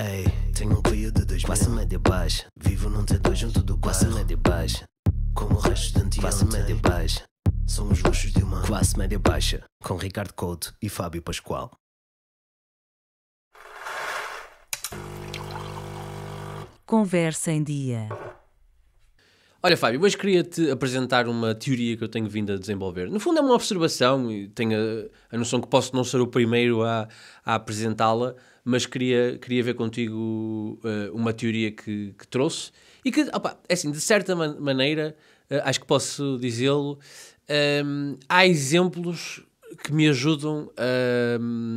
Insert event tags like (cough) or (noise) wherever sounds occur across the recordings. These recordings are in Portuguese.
Ei, tenho um pio de 2000 Classe média baixa Vivo num T2 junto do Classe média baixa Como o resto de anteontem Passa média baixa São os luxos de uma Classe média baixa Com Ricardo Couto e Fábio Pascoal Conversa em Dia Olha, Fábio, hoje queria-te apresentar uma teoria que eu tenho vindo a desenvolver. No fundo, é uma observação e tenho a, a noção que posso não ser o primeiro a, a apresentá-la, mas queria, queria ver contigo uh, uma teoria que, que, trouxe e que, opa, é assim, de certa man maneira, uh, acho que posso dizê-lo, um, ehm, há exemplos que me ajudam um,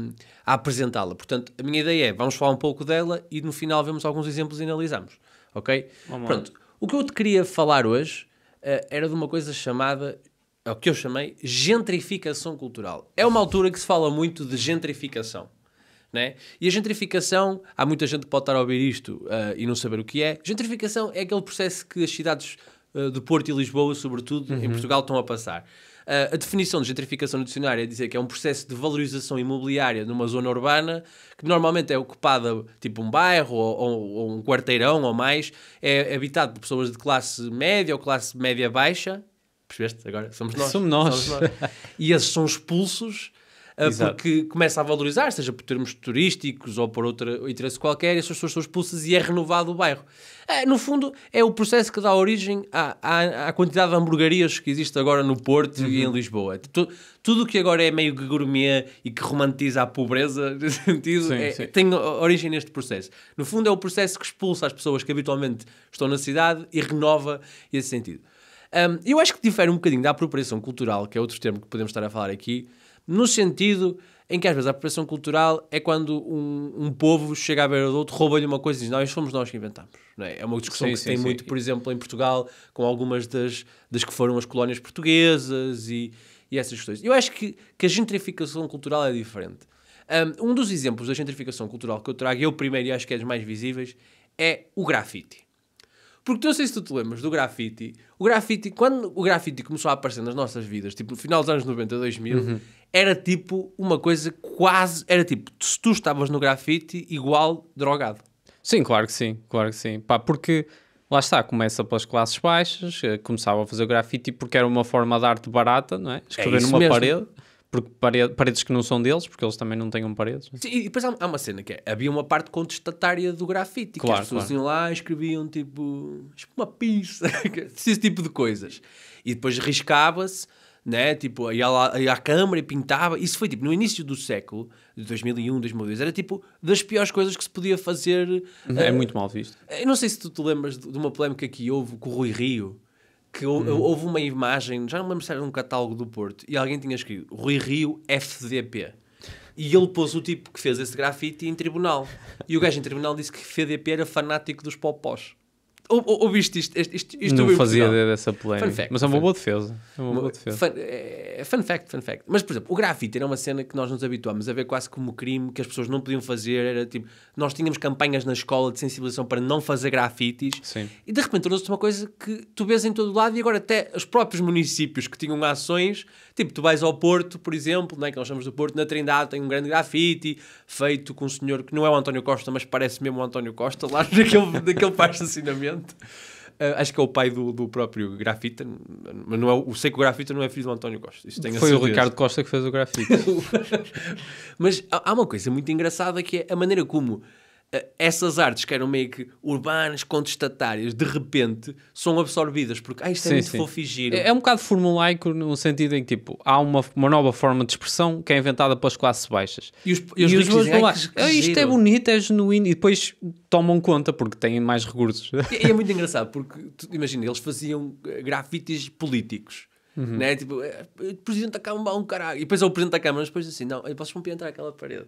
ehm, a apresentá-la. Portanto, a minha ideia é, vamos falar um pouco dela e no final vemos alguns exemplos e analisamos, ok? Vamos Pronto, o que eu te queria falar hoje uh, era de uma coisa chamada é o que eu chamei gentrificação cultural. É uma altura que se fala muito de gentrificação. Né? E a gentrificação, há muita gente que pode estar a ouvir isto uh, e não saber o que é. Gentrificação é aquele processo que as cidades uh, eh, de Porto e Lisboa, sobretudo uhum. em Portugal, estão a passar. Uh, a definição de gentrificação no dicionário é dizer que é um processo de valorização imobiliária numa zona urbana que normalmente é ocupada, tipo um bairro ou, ou, ou um quarteirão ou mais, é habitado por pessoas de classe média ou classe média baixa. Percebeste? Agora somos nós. Somos nós. Somos nós. e esses são expulsos ah, Exato. porque começa a valorizar, seja por termos turísticos ou por outro interesse qualquer, essas pessoas são expulsas e é renovado o bairro. É, no fundo, é o processo que dá origem à, à, à quantidade de hamburguerias que existe agora no Porto uhum. e em uhum. Lisboa. Tu, tudo o que agora é meio gourmet e que romantiza a pobreza, (laughs) sentido, sim, é, sim. tem origem neste processo. No fundo, é o processo que expulsa as pessoas que habitualmente estão na cidade e renova esse sentido. Um, eu acho que difere um bocadinho da apropriação cultural, que é outro termo que podemos estar a falar aqui, no sentido em que às vezes a apropriação cultural é quando um, um povo chega à beira do outro, rouba-lhe uma coisa e diz, não, isto fomos nós que inventamos. É? é? uma discussão sim, que se tem sim, muito, por exemplo, em Portugal, com algumas das, das que foram as colónias portuguesas e, e essas questões. Eu acho que, que a gentrificação cultural é diferente. Um, dos exemplos da gentrificação cultural que eu trago, e eu primeiro e acho que é dos mais visíveis, é o grafite. Porque não sei se tu te lembras do grafite. O grafite, quando o grafite começou a aparecer nas nossas vidas, tipo no final dos anos 90, 2000, uhum era tipo uma coisa quase. Era tipo, se tu estavas no grafite, igual drogado. Sim, claro que sim, claro que sim. Pá, porque lá está, começa pelas classes baixas, eh, começava a fazer grafite porque era uma forma de arte barata, não é? é Escrever é numa mesmo. parede. Porque paredes que não são deles, porque eles também não têm paredes. É? Sim, e depois há, há, uma cena que é, havia uma parte contestatária do grafite, claro, que as pessoas claro. iam lá e escreviam tipo, tipo uma pizza, (laughs) esse tipo de coisas. E depois riscava-se, né? Tipo, ia, lá, ia à câmara e pintava. Isso foi tipo no início do século, de 2001, 2002. Era tipo das piores coisas que se podia fazer. Uhum. É, eh, muito mal visto. Eu eh, não sei se tu te lembras de uma polémica que houve com o Rui Rio. Que houve, hum. houve uma imagem, já não lembro se era um catálogo do Porto, e alguém tinha escrito Rui Rio FDP. E ele pôs o tipo que fez esse grafite em tribunal. E o gajo em tribunal disse que FDP era fanático dos popós ouviste isto? isto, isto, isto não fazia ideia dessa polémica. mas é uma boa defesa. É uma boa defesa. Fun, é, é, fun fact, fun fact. Mas, por exemplo, o grafite era uma cena que nós nos habituámos a ver quase como crime que as pessoas não podiam fazer. Era tipo, nós tínhamos campanhas na escola de sensibilização para não fazer grafites. Sim. E de repente tornou-se uma coisa que tu vês em todo lado e agora até os próprios municípios que tinham ações, tipo, tu vais ao Porto, por exemplo, é que nós chamamos do Porto, na Trindade tem um grande grafite feito com um senhor que não é o António Costa, mas parece mesmo o António Costa, lá (laughs) naquele, naquele parque de estacionamento uh, acho que é o pai do, do próprio grafita. Mas não é, o, sei que o grafita não é filho do António Costa. Isso tenho Foi o Ricardo Costa que fez o grafite. (laughs) mas há uma coisa muito engraçada que é a maneira como eh, essas artes que eram meio que urbanas, contestatárias, de repente são absorvidas, porque ah, isto é muito sim. É, é um bocado formulaico no sentido em que tipo, há uma, uma nova forma de expressão que é inventada pelas classes baixas. E os, e os, e os dizem, vão lá, ah, isto é bonito, é genuíno, e depois tomam conta porque têm mais recursos. E, e é muito engraçado, porque imagina, eles faziam eh, grafites políticos. Uhum. Né? Tipo, eh, presidente da Câmara, é um caralho. E depois é o presidente da Câmara, depois assim, não, vocês vão entrar aquela parede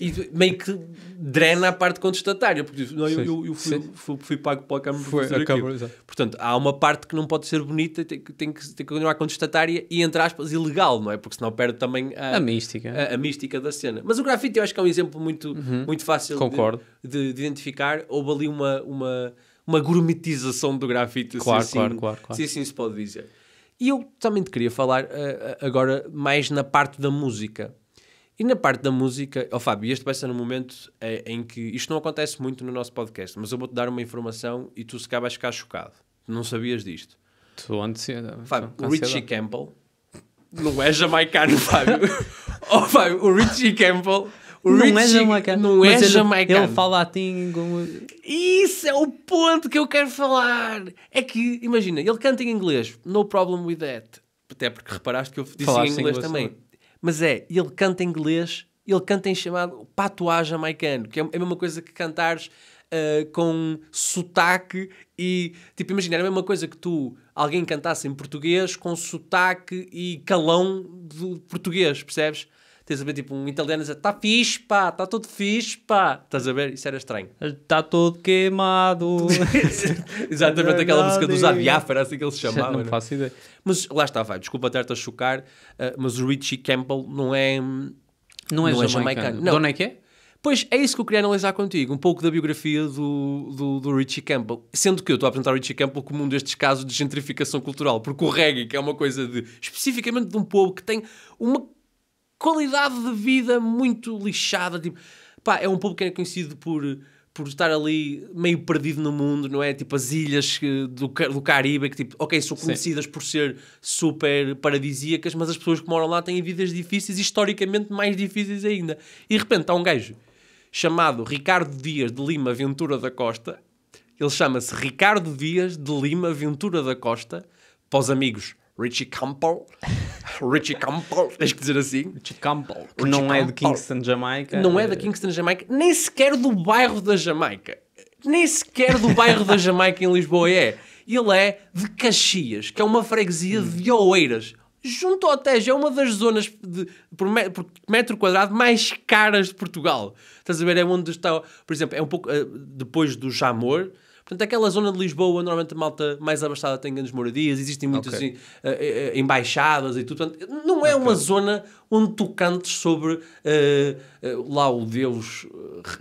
e meio que drena a parte contestatária, porque não, eu, eu, eu fui, fui, fui, pago para a Câmara Foi, fazer Câmara, Portanto, há uma parte que não pode ser bonita, tem, tem, que, tem que continuar contestatária e, entre aspas, ilegal, não é? Porque senão perde também a, a mística. A, a, mística da cena. Mas o grafite eu acho que é um exemplo muito, uhum. muito fácil de, de, de, identificar. Houve ali uma, uma, uma gourmetização do grafite, claro, se, assim, claro, claro, claro. se assim se pode dizer. E eu também te queria falar uh, agora mais na parte da música e na parte da música, oh, Fábio, este vai ser um momento é, em que isto não acontece muito no nosso podcast, mas eu vou-te dar uma informação e tu se cá vais ficar chocado. Não sabias disto. Tu antes Fábio, o Richie Campbell não é jamaicano, Fábio. oh, (laughs) Fábio, o Richie Campbell. O não é Richie, é jamaicano. Não é ele, jamaicano. Ele fala latim como. Isso é o ponto que eu quero falar. É que, imagina, ele canta em inglês. No problem with that. Até porque reparaste que eu disse em inglês, inglês também. Sobre. Mas é, ele canta em inglês, ele canta em chamado patuá jamaicano, que é, é a mesma coisa que cantares uh, com sotaque e, tipo, imagina, era a mesma coisa que tu, alguém cantasse em português com sotaque e calão do português, percebes? tens a ver tipo um italiano a dizer está fixe, pá, está todo fixe, pá. Estás a ver? Isso era estranho. Está todo queimado. (laughs) Exatamente aquela música do Zadiaf, era assim que eles chamavam Não, não é? faço ideia. Mas lá está, vai, desculpa ter te a chocar, uh, mas o Richie Campbell não é. Hum, não é, não é jamaicano. Não. De onde é que é? Pois é isso que eu queria analisar contigo, um pouco da biografia do, do, do, Richie Campbell. Sendo que eu estou a apresentar o Richie Campbell como um destes casos de gentrificação cultural, porque o reggae, que é uma coisa de especificamente de um povo que tem uma qualidade de vida muito lixada. Tipo, pá, é um povo que é conhecido por, por estar ali meio perdido no mundo, não é? Tipo as ilhas do, do Caribe, que tipo, ok, são conhecidas Sim. por ser super paradisíacas, mas as pessoas que moram lá têm vidas difíceis, historicamente mais difíceis ainda. E de repente há um gajo chamado Ricardo Dias de Lima Ventura da Costa. Ele chama-se Ricardo Dias de Lima Ventura da Costa, para os amigos Richie Campbell. (laughs) Richie Campbell, tens que dizer assim. Richie Campbell, que Richie não Campbell. é de Kingston, Jamaica. Não é da Kingston, Jamaica, nem sequer do bairro da Jamaica. Nem sequer do bairro da Jamaica em Lisboa é. Ele é de Caxias, que é uma freguesia hum. de Oeiras. Junto ao Tejo, é uma das zonas de, por, me, por, metro quadrado mais caras de Portugal. Estás a ver? É onde está, por exemplo, é um pouco eh, depois do Jamor, Portanto, aquela zona de Lisboa, normalmente a malta mais abastada tem grandes moradias, existem muitas okay. Assim, eh, eh, embaixadas e tudo. Portanto, não é okay. uma zona onde tu cantes sobre uh, uh, lá o deus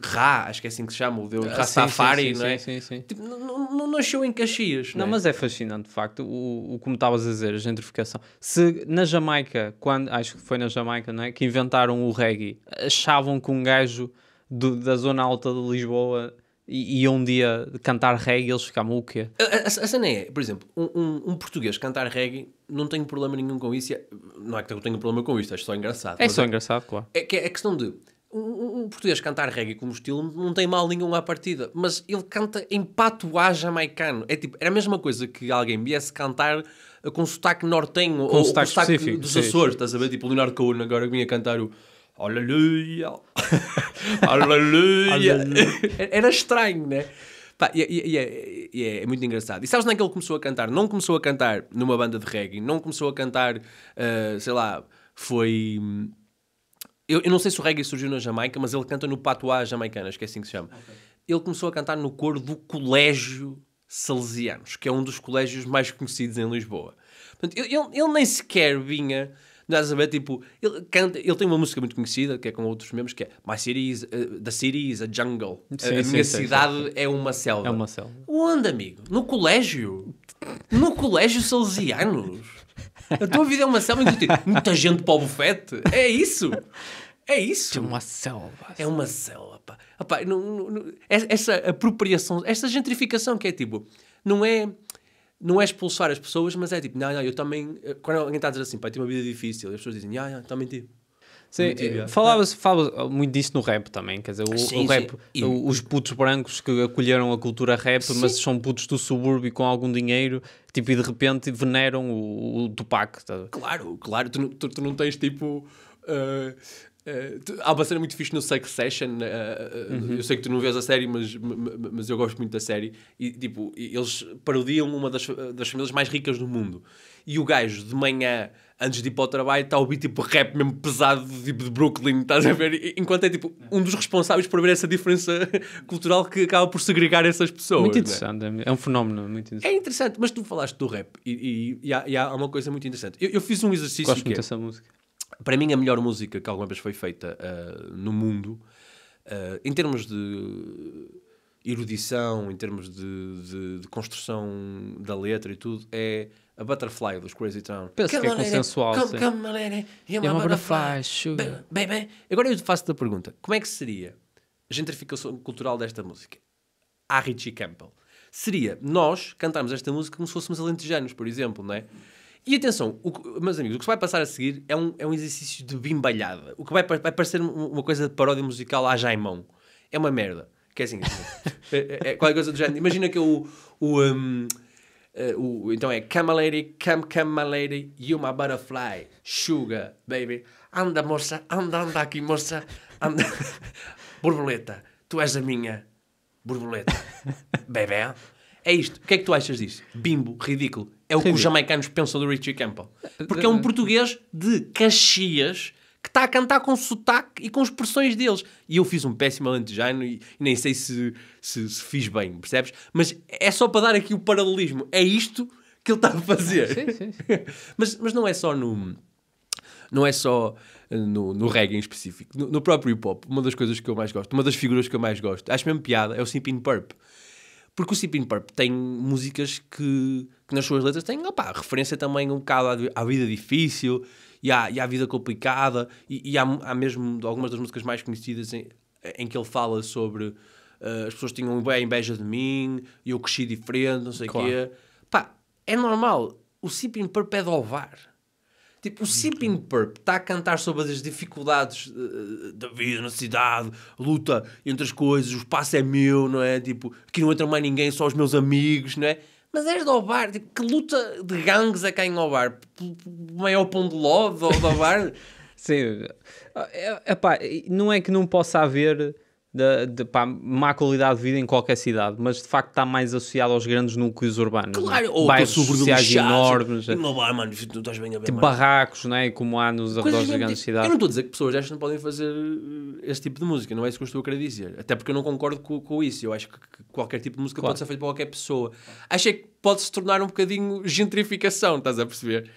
Ra, acho que é assim que se chama, o deus ah, Ra Safari, não é? Sim, sim, sim. Tipo, não, não nasceu em Caxias. Não, não é? mas é fascinante, de facto, o, o como estavas a dizer, a gentrificação. Se na Jamaica, quando, acho que foi na Jamaica, não é? Que inventaram o reggae, achavam que um gajo do, da zona alta de Lisboa e, e um dia cantar reggae eles ficavam o quê? A, a, a cena é, por exemplo, um, um, um, português cantar reggae, não tenho problema nenhum com isso. É, não é que eu tenha problema com isto, é só engraçado. É só é, engraçado, claro. É que é, é questão de. Um, um, português cantar reggae como estilo não tem mal nenhum à partida, mas ele canta em patuá jamaicano. É tipo, era a mesma coisa que alguém viesse cantar com sotaque nortenho com ou sotaque, com sotaque dos Açores, sim. estás a ver? Tipo, o Leonardo Cohen agora vinha cantar o Aleluia! Aleluia! (laughs) Era estranho, né? Pá, e, e, e, é, e é, é, muito engraçado. E sabes onde é que ele começou a cantar? Não começou a cantar numa banda de reggae, não começou a cantar, uh, sei lá, foi. Eu, eu, não sei se o reggae surgiu na Jamaica, mas ele canta no patois jamaicano, acho que é assim que se chama. Okay. Ele começou a cantar no coro do Colégio Salesianos, que é um dos colégios mais conhecidos em Lisboa. Portanto, ele, ele nem sequer vinha Estás a saber Tipo, ele, canta, ele tem uma música muito conhecida, que é com outros membros, que é My City is, uh, The City is a Jungle. Sim, eh, a sim, minha sim, cidade é uma selva. É uma selva. Onde, amigo? No colégio? No colégio salesianos? A tua vida é uma selva e tipo, muita gente para o bufete? É isso? É isso? É uma selva. É uma selva, pá. Apá, não, não, não, essa apropriação, essa gentrificação que é tipo, não é não é expulsar as pessoas, mas é tipo, não, não, eu também. Eh, quando alguém está a dizer assim, pá, eu uma vida difícil, as pessoas dizem, ah, não, também tive. Sim, eh, falava-se eh, muito disso no rap também, quer dizer, o, ah, sim, o rap, os putos brancos que acolheram a cultura rap, sim. mas são putos do subúrbio com algum dinheiro, tipo, e de repente veneram o, o Tupac. Tá? Claro, claro, tu, tu, tu, não tens tipo. Uh, Uh, há uma cena muito fixe no Succession. Uh, eh, uh, eh, uhum. Eu sei que tu não vês a série, mas, mas eu gosto muito da série. E tipo, eles parodiam uma das, das famílias mais ricas do mundo. E o gajo, de manhã, antes de ir para o trabalho, está a ouvir tipo rap mesmo pesado, tipo de Brooklyn, estás a ver? Enquanto é tipo um dos responsáveis por haver essa diferença (laughs) cultural que acaba por segregar essas pessoas. Muito né? interessante, né? é um fenómeno muito interessante. É interessante, mas tu falaste do rap e, e, e, há, e há, uma coisa muito interessante. Eu, eu fiz um exercício. Gosto que muito é... dessa música para mim, a melhor música que alguma vez foi feita uh, no mundo, uh, em termos de erudição, em termos de, de, de, construção da letra e tudo, é a Butterfly dos Crazy Town. Penso que é consensual. Come, come, lady, é butterfly, bem bem Agora eu faço-te a pergunta. Como é que seria a gentrificação cultural desta música? A Richie Campbell. Seria nós cantarmos esta música como se fôssemos alentejanos, por exemplo, não é? E atenção, o, meus amigos, o que se vai passar a seguir é um, é um exercício de bimbalhada. O que vai, vai parecer uma coisa de paródia musical à Jaimão. É uma merda. Que é assim, é, é, é, é qualquer coisa do género. Imagina que o... o um, Uh, o, então é Come a lady, come, come a lady, you my butterfly, sugar, baby. Anda, moça, anda, anda aqui, moça, anda. (laughs) borboleta, tu és a minha borboleta, (laughs) bebê. É isto. O que é que tu achas disto? Bimbo, ridículo. É o que os jamaicanos pensam do Richie Campbell. Porque é um eh, eh, eh. português de Caxias que está a cantar com sotaque e com expressões deles. E eu fiz um péssimo alentejano e, nem sei se, se, se, fiz bem, percebes? Mas é só para dar aqui o paralelismo. É isto que ele está a fazer. Ah, sim, sim, sim. (laughs) mas, mas não é só no... Não é só no, no reggae em específico. No, no próprio hip-hop, uma das coisas que eu mais gosto, uma das figuras que eu mais gosto, acho mesmo piada, é o Simpin Purp. Porque o Sipin Purp tem músicas que, que nas suas letras têm opá, referência também um bocado à, à vida difícil e à, e à vida complicada. E, e há, há, mesmo algumas das músicas mais conhecidas em, em que ele fala sobre uh, as pessoas tinham bem inveja de mim, eu cresci diferente, não sei o claro. quê. Pá, é normal. O Sipin Purp é de ovar Tipo, o uhum. Sipping Purp está a cantar sobre as dificuldades eh, eh, da vida na cidade, luta entre as coisas, o espaço é meu, não é? Tipo, aqui não entra mais ninguém, só os meus amigos, não é? Mas és de Ovar, tipo, que luta de gangues é há em Ovar? Maior pão de ló de Ovar? (laughs) Sim, é, epá, não é que não possa haver de, de pá, má qualidade de vida em qualquer cidade, mas de facto está mais associado aos grandes núcleos urbanos. É? Claro, né? ou bairros sociais enormes. E, meu, ah, mano, tu estás bem a ver, tipo barracos, né? como há nos arredores das grandes cidades. Eu não estou a dizer que pessoas destas não podem fazer eh, esse tipo de música, não é isso que eu estou a querer dizer. Até porque eu não concordo com, com isso. Eu acho que, que qualquer tipo de música claro. pode ser feita para qualquer pessoa. Acho é que pode se tornar um bocadinho gentrificação, estás a perceber?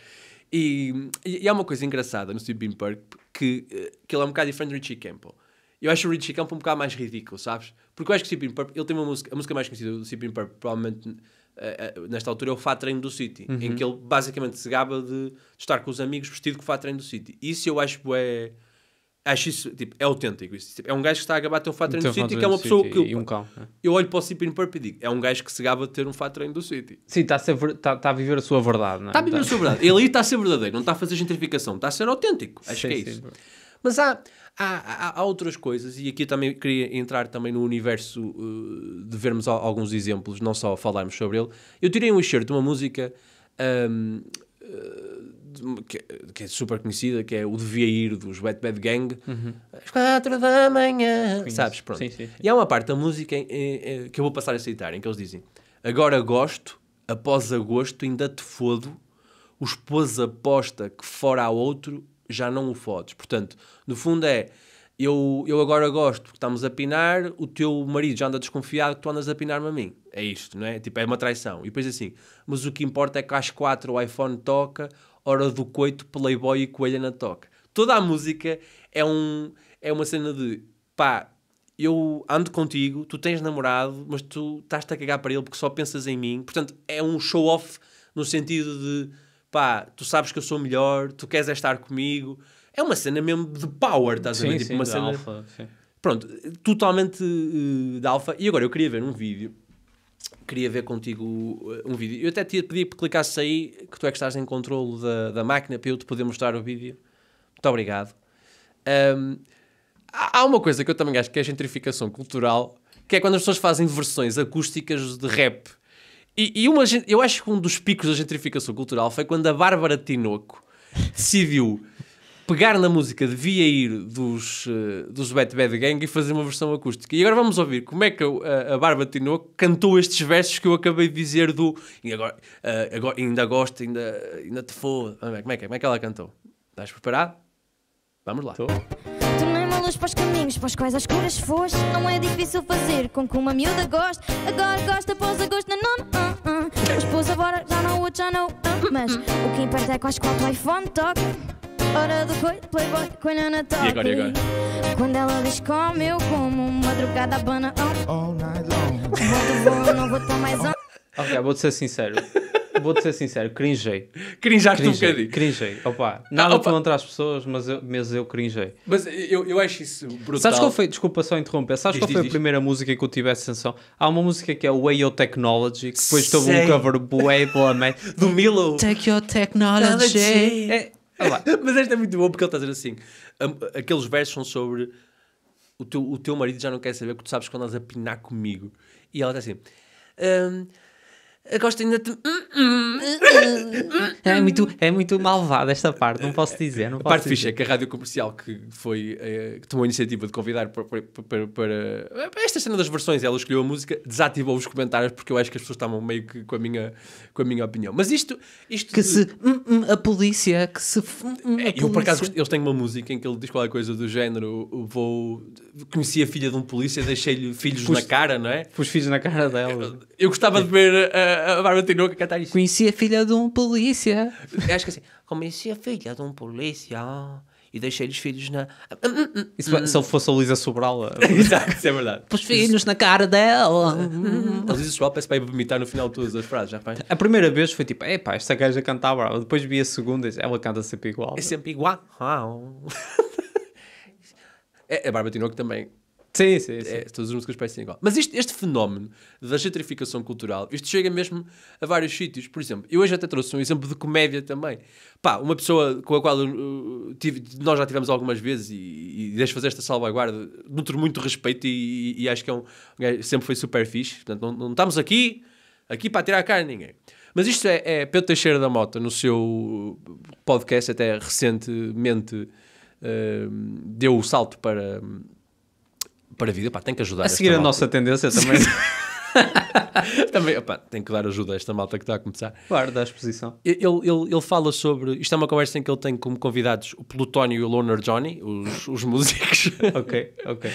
E, e, e há uma coisa engraçada no Steve Bean Park que, eh, que ele é um bocado diferente do Richie Campbell eu acho o Richie Camp um bocado mais ridículo, sabes? Porque eu acho que Cyprian Purp, ele tem uma música, a música mais conhecida do Cyprian Purp, provavelmente uh, nesta altura, é o Fat Train do City, uhum. em que ele basicamente se gaba de estar com os amigos vestido com o Fat Train do City. Isso eu acho é acho isso, tipo, é autêntico. Isso. Tipo, é um gajo que está a gabar ter um fat train do City, que é uma pessoa que... Eu, e um cão, é. eu olho para o Cyprian Purp e digo, é um gajo que se gaba de ter um fat train do City. Sim, está a, ser, está, tá a viver a sua verdade, não é? Está a viver a sua então. verdade. Ele aí está a ser verdadeiro, não está a fazer gentrificação, está a ser autêntico. Acho sim, que é sim, isso. Mas há, há, há, há, outras coisas, e aqui também queria entrar também no universo uh, de vermos alguns exemplos, não só falarmos sobre ele. Eu tirei um excerto de uma música eh, um, que, que, é super conhecida, que é o Devia Ir dos Wet Bad Gang, uhum. às quatro da manhã, Conheço. sabes? Pronto. Sim, sim, sim. E há uma parte da música em, em, em, que eu vou passar a citar, em que eles dizem: Agora gosto, após agosto, ainda te fodo. o esposo aposta que fora a outro já não o fodes. Portanto, no fundo é eu, eu agora gosto porque estamos a pinar, o teu marido já anda desconfiado que tu andas a pinar-me a mim. É isto, não é? Tipo, é uma traição. E depois assim, mas o que importa é que às quatro o iPhone toca, hora do coito, playboy e coelha na toca. Toda a música é, um, é uma cena de pá, eu ando contigo, tu tens namorado, mas tu estás-te a cagar para ele porque só pensas em mim. Portanto, é um show-off no sentido de pá, tu sabes que eu sou melhor, tu queres é estar comigo. É uma cena mesmo de power, estás sim, a ver? Tipo, uma cena. alfa, sim. Pronto, totalmente uh, de alfa. E agora eu queria ver um vídeo. Queria ver contigo eh, um vídeo. Eu até te ia pedir que clicasse aí, que tu é que estás em controle da, da máquina, para eu te poder mostrar o vídeo. Muito obrigado. Um, há uma coisa que eu também acho que é gentrificação cultural, que é quando as pessoas fazem versões acústicas de rap. E, e uma, eu acho que um dos picos da gentrificação cultural foi quando a Bárbara Tinoco decidiu pegar na música devia ir dos, uh, dos Bad Bad Gang e fazer uma versão acústica. E agora vamos ouvir como é que a, a Bárbara Tinoco cantou estes versos que eu acabei de dizer do e agora, uh, agora, ainda gosto, ainda, ainda te foda. Como é, que, é? como é que ela cantou? Estás preparado? Vamos lá. Estou luz para os caminhos, para os quais as escuras foste. Não é difícil fazer com que uma miúda goste. Agora gosta, após a gosto na nona. Uh, agora, ah. já não o já não. Ah. Mas o que importa é quais o iPhone toque. Hora do coito, playboy, coelho na toque. E agora, e agora? Quando ela diz como eu como, madrugada abana. Oh. All night long. Vou, vou, não vou tão mais on. Ok, vou-te ser sincero. Vou-te ser sincero, cringei. Crinjaste cringei, um bocadinho. Cringei, opa. Ah, nada ah, contra as pessoas, mas eu, mas eu cringei. Mas eu, eu acho isso brutal. Sabes qual foi, desculpa só interromper, sabes diz, qual diz, foi diz. a primeira música que eu tive essa sensação? Há uma música que é Way Your Technology, que depois teve um cover bué pela mãe, do Milo. Take Your Technology. É, (laughs) mas esta é muito boa porque ele está a dizer assim, aqueles versos são sobre o teu, o teu marido já não quer saber que tu sabes quando andas a pinar comigo. E ela está assim... Um, gosto ainda de. É muito, é muito malvada esta parte, não posso dizer. Não posso a parte é dizer. é que a rádio comercial que foi eh, que tomou a iniciativa de convidar para, para, para, para, esta cena das versões, ela escolheu a música, desativou os comentários porque eu acho que as pessoas estavam meio que com a minha, com a minha opinião. Mas isto. isto que de... se. Hum, hum, a polícia, que se. Hum, é, eu, por acaso, eles têm uma música em que ele diz qualquer coisa do género: vou. Conheci a filha de um polícia, deixei-lhe filhos Pus, na cara, não é? Pus filhos na cara dela. Eu, eu gostava de ver. Uh, a, a Bárbara Tinoco a cantar isso. Conheci a filha de um polícia. Acho que assim, conheci a filha de um polícia e deixei os filhos na. Isso, se ele fosse a Luísa Sobral. (laughs) Exato, isso é verdade. Pus filhos na cara dela. a Luísa Sobral parece para ir vomitar no final de todas as frases, já faz? A primeira vez foi tipo, epá, esta gaja cantava. Depois vi a segunda e ela canta sempre igual. É sempre igual. (laughs) é, a Bárbara Tinoco também Sim, sim, sim. É, todas as músicas parecem igual. Mas isto, este fenómeno da gentrificação cultural, isto chega mesmo a vários sítios. Por exemplo, eu hoje até trouxe um exemplo de comédia também. Pá, uma pessoa com a qual uh, tive, nós já tivemos algumas vezes e, e deixo fazer esta salvaguarda, nutro muito respeito e, e, e, acho que é um, sempre foi super fixe. Portanto, não, não estamos aqui, aqui para tirar a cara a ninguém. Mas isto é, é Pedro Teixeira da Mota, no seu podcast, até recentemente uh, deu o salto para para a vida, pá, tem que ajudar. A seguir a nossa tendência também. (laughs) também, opa, que dar ajuda a esta malta que está a começar. Claro, da exposição. Ele, ele, ele fala sobre. Isto é uma conversa em que ele tem como convidados o Plutónio e o Loner Johnny, os, os músicos. (laughs) ok, ok.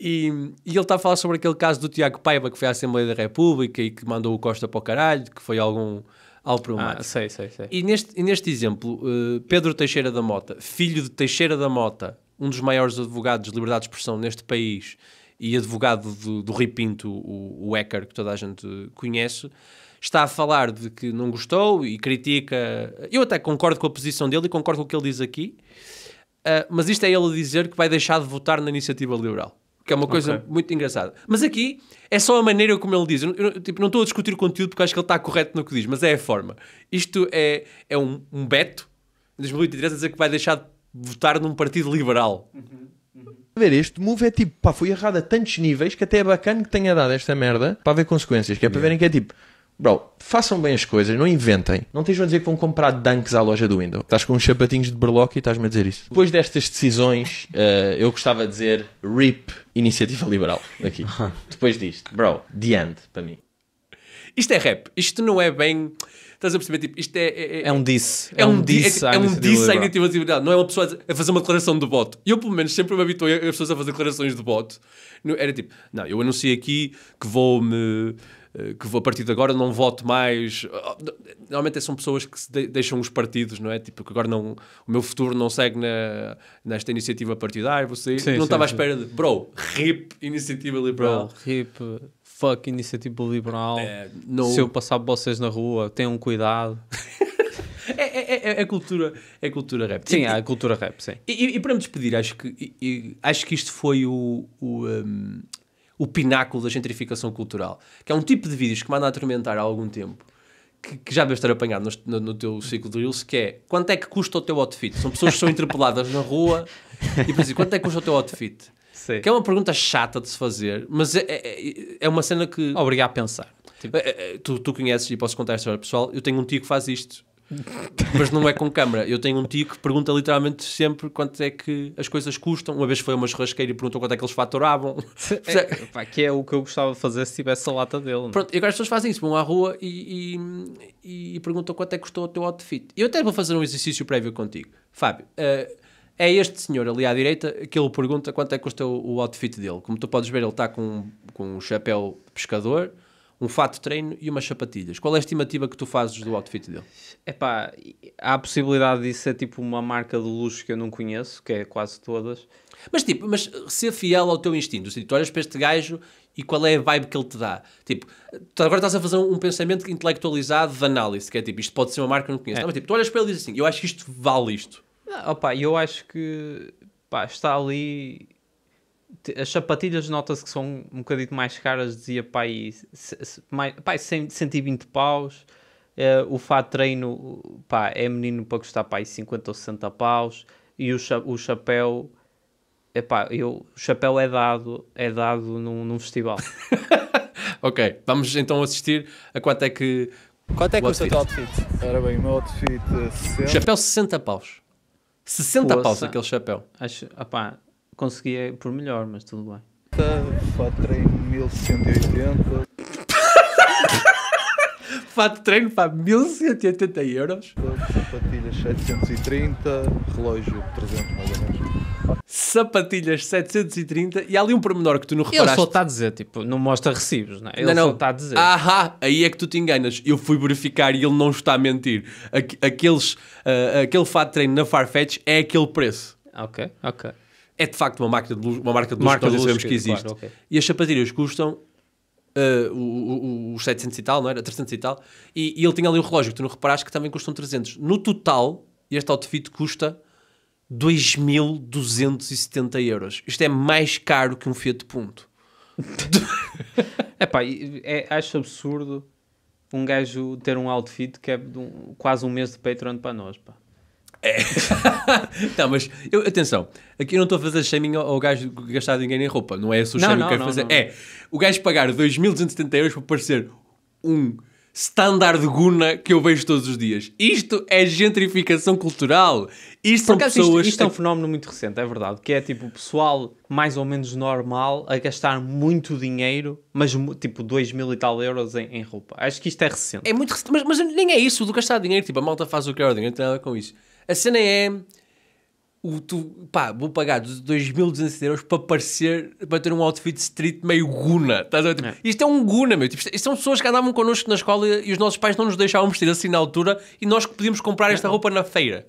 E, e ele está a falar sobre aquele caso do Tiago Paiva que foi à Assembleia da República e que mandou o Costa para o caralho, que foi algum. Algo problemático. Ah, sei, sei, sei. E neste, e neste exemplo, uh, Pedro Teixeira da Mota, filho de Teixeira da Mota, um dos maiores advogados de liberdade de expressão neste país e advogado do, do Rui Pinto, o, o hacker que toda a gente conhece, está a falar de que não gostou e critica. Eu até concordo com a posição dele e concordo com o que ele diz aqui, uh, mas isto é ele dizer que vai deixar de votar na iniciativa liberal. Que é uma coisa okay. muito engraçada. Mas aqui é só a maneira como ele diz. Eu, eu, tipo, não estou a discutir o conteúdo porque acho que ele está correto no que diz, mas é a forma. Isto é, é um, um beto em 2013 a dizer que vai deixar de votar num partido liberal. Uhum. uhum. Ver, este move é tipo, pá, foi errado a tantos níveis que até é bacana que tenha dado esta merda para ver consequências. Que é para verem que é tipo, Bro, façam bem as coisas, não inventem. Não estejam a dizer que vão comprar dunks à loja do Windows. Estás com uns sapatinhos de berloque e estás-me a dizer isso. Depois destas decisões, uh, eu gostava de dizer RIP Iniciativa Liberal. Aqui. (laughs) Depois disto. Bro, the end, para mim. Isto é rap. Isto não é bem. Estás a perceber? Tipo, isto é. É, é um disse. É, um disse. É, é, um disse à é, é iniciativa de liberdade. Não é uma pessoa a fazer uma declaração de voto. Eu, pelo menos, sempre me habituei a pessoas a fazer declarações de voto. Era tipo, não, eu anunciei aqui que vou me eh, que a partir de agora não voto mais. Normalmente são pessoas que deixam os partidos, não é? Tipo, que agora não, o meu futuro não segue na, nesta iniciativa partidária. Você sim, não estava à espera de, bro, RIP, iniciativa liberal. Bro, RIP fuck iniciativa liberal. É, Se eu passar por vocês na rua, tenham cuidado. (laughs) É, é, é, é, cultura, é cultura rap. Sim, e, é cultura rap, sim. E, e, para me despedir, acho que, e, acho que isto foi o, o, um, o pináculo da gentrificação cultural. Que é um tipo de vídeos que me anda a atormentar há algum tempo. Que, que, já deves ter apanhado no, no, teu ciclo de Reels, que é quanto é que custa o teu outfit? São pessoas que são (laughs) interpeladas na rua e por quanto é que custa o teu outfit? Sim. Que é uma pergunta chata de se fazer, mas é, é, é uma cena que. obriga a pensar. Tipo, é, é, é, tu, tu conheces, e posso contar a história pessoal, eu tenho um tio que faz isto. mas não é com câmara. Eu tenho um tio que pergunta literalmente sempre quanto é que as coisas custam. Uma vez foi a uma churrasqueira e perguntou quanto é que eles faturavam. (laughs) É, pá, que é o que eu gostava de fazer se tivesse a lata dele. Pronto, e agora as pessoas fazem isso, vão à rua e, e, e perguntam quanto é que custou o teu outfit. Eu até vou fazer um exercício prévio contigo. Fábio, uh, é este senhor ali à direita que ele pergunta quanto é que custa o, o outfit dele. Como tu podes ver, ele está com, com um chapéu de pescador, um fato de treino e umas sapatilhas. Qual é a estimativa que tu fazes do outfit dele? É pá, há a possibilidade de ser tipo uma marca de luxo que eu não conheço, que é quase todas. Mas tipo, mas ser fiel ao teu instinto. Assim, tu olhas para este gajo e qual é a vibe que ele te dá. Tipo, agora estás a fazer um pensamento intelectualizado de análise, que é tipo, isto pode ser uma marca que eu não conheço. É. Não, mas tipo, tu olhas para ele e dizes assim, eu acho que isto vale isto. Ah, opa, eu acho que pá, está ali. As sapatilhas nota-se que são um bocadinho mais caras, dizia pai, mais, pai 100, 120 paus. Uh, o fato treino pá, é menino para custar pá, 50 ou 60 paus. E o, cha o chapéu, epá, eu, o chapéu é dado, é dado num, num festival. (laughs) ok, vamos então assistir a quanto é que. Quanto é que custa o teu outfit? Ora bem, o meu outfit 60. É chapéu 60 paus. 60 paus aquele chapéu. Acho, opá, consegui por melhor, mas tudo bem. Fato treino 1180. Fato treino pá, 1180 euros. Sapatilhas 730, relógio 300 mais ou menos sapatilhas 730 e há ali um pormenor que tu não reparaste. Ele só está a dizer, tipo, não mostra recibos, não é? Ele não, só está a dizer. Ahá, aí é que tu te enganas. Eu fui verificar e ele não está a mentir. Aqueles, uh, aquele fato de treino na Farfetch é aquele preço. Ok, ok. É de facto uma, máquina de luz, uma marca de luz marca que nós sabemos que, que existe. Claro, okay. E as sapatilhas custam uh, os 700 e tal, não era? 300 e tal. E, e ele tinha ali um relógio que tu não reparaste que também custam 300. No total, este outfit custa 2.270 euros. Isto é mais caro que um Fiat Punto. Epá, é, acho absurdo um gajo ter um outfit que é um, quase um mês de Patreon para nós, pá. É. (laughs) não, mas eu, atenção, aqui eu não estou a fazer shaming ao, ao gajo gastar dinheiro em roupa, não é esse o não, shaming não, que eu quero fazer. Não. É o gajo pagar 2.270 euros para parecer um standard guna que eu vejo todos os dias. Isto é gentrificação cultural. Isto Por são pessoas. Isto, isto é um fenómeno muito recente, é verdade. Que é tipo o pessoal mais ou menos normal a gastar muito dinheiro, mas tipo 2 mil e tal euros em, em, roupa. Acho que isto é recente. É muito recente, mas, mas nem é isso do gastar dinheiro. Tipo, a malta faz o que é o dinheiro, não tem nada com isso. A cena é o, tu, pá, vou pagar 2.200 euros para parecer, para ter um outfit street meio guna. Estás a ver? Tipo, é. Isto é um guna, meu. Tipo, isto, são pessoas que andavam connosco na escola e, e os nossos pais não nos deixavam vestir assim na altura e nós que podíamos comprar esta roupa na feira.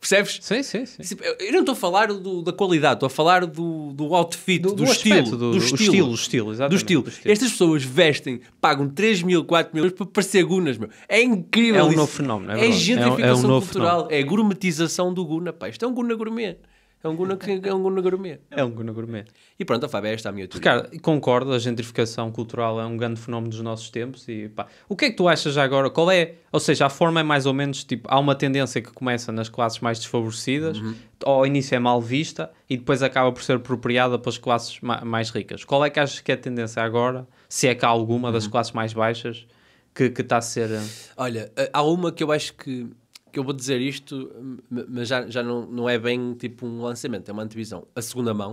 Percebes? Sim, sim, sim. Tipo, eu não estou a falar do, da qualidade, estou a falar do, do outfit, do, do, do estilo, aspecto, do, do, estilo. estilo, estilo do estilo. estilo. Estas pessoas vestem, pagam 3 mil, 4 mil euros para parecer gunas, meu. É incrível. É um isso. novo fenómeno. É, é gentrificação é, é um, é um cultural, fenómeno. é gourmetização do guna, pá. Isto é um guna gourmet. É um guna, que, é um guna gourmet. É um guna gourmet. E pronto, a Fábio é esta a minha teoria. Ricardo, concordo, a gentrificação cultural é um grande fenómeno dos nossos tempos e pá, o que é que tu achas agora? Qual é, ou seja, a forma é mais ou menos, tipo, há uma tendência que começa nas classes mais desfavorecidas, uhum. ao início é mal vista e depois acaba por ser apropriada pelas classes ma mais ricas. Qual é que achas que é a tendência agora, se é que há alguma das uhum. classes mais baixas que está a ser... Eh, Olha, eh, há uma que eu acho que que eu vou dizer isto, mas já, já não, não é bem tipo um lançamento, é uma antevisão. A segunda mão.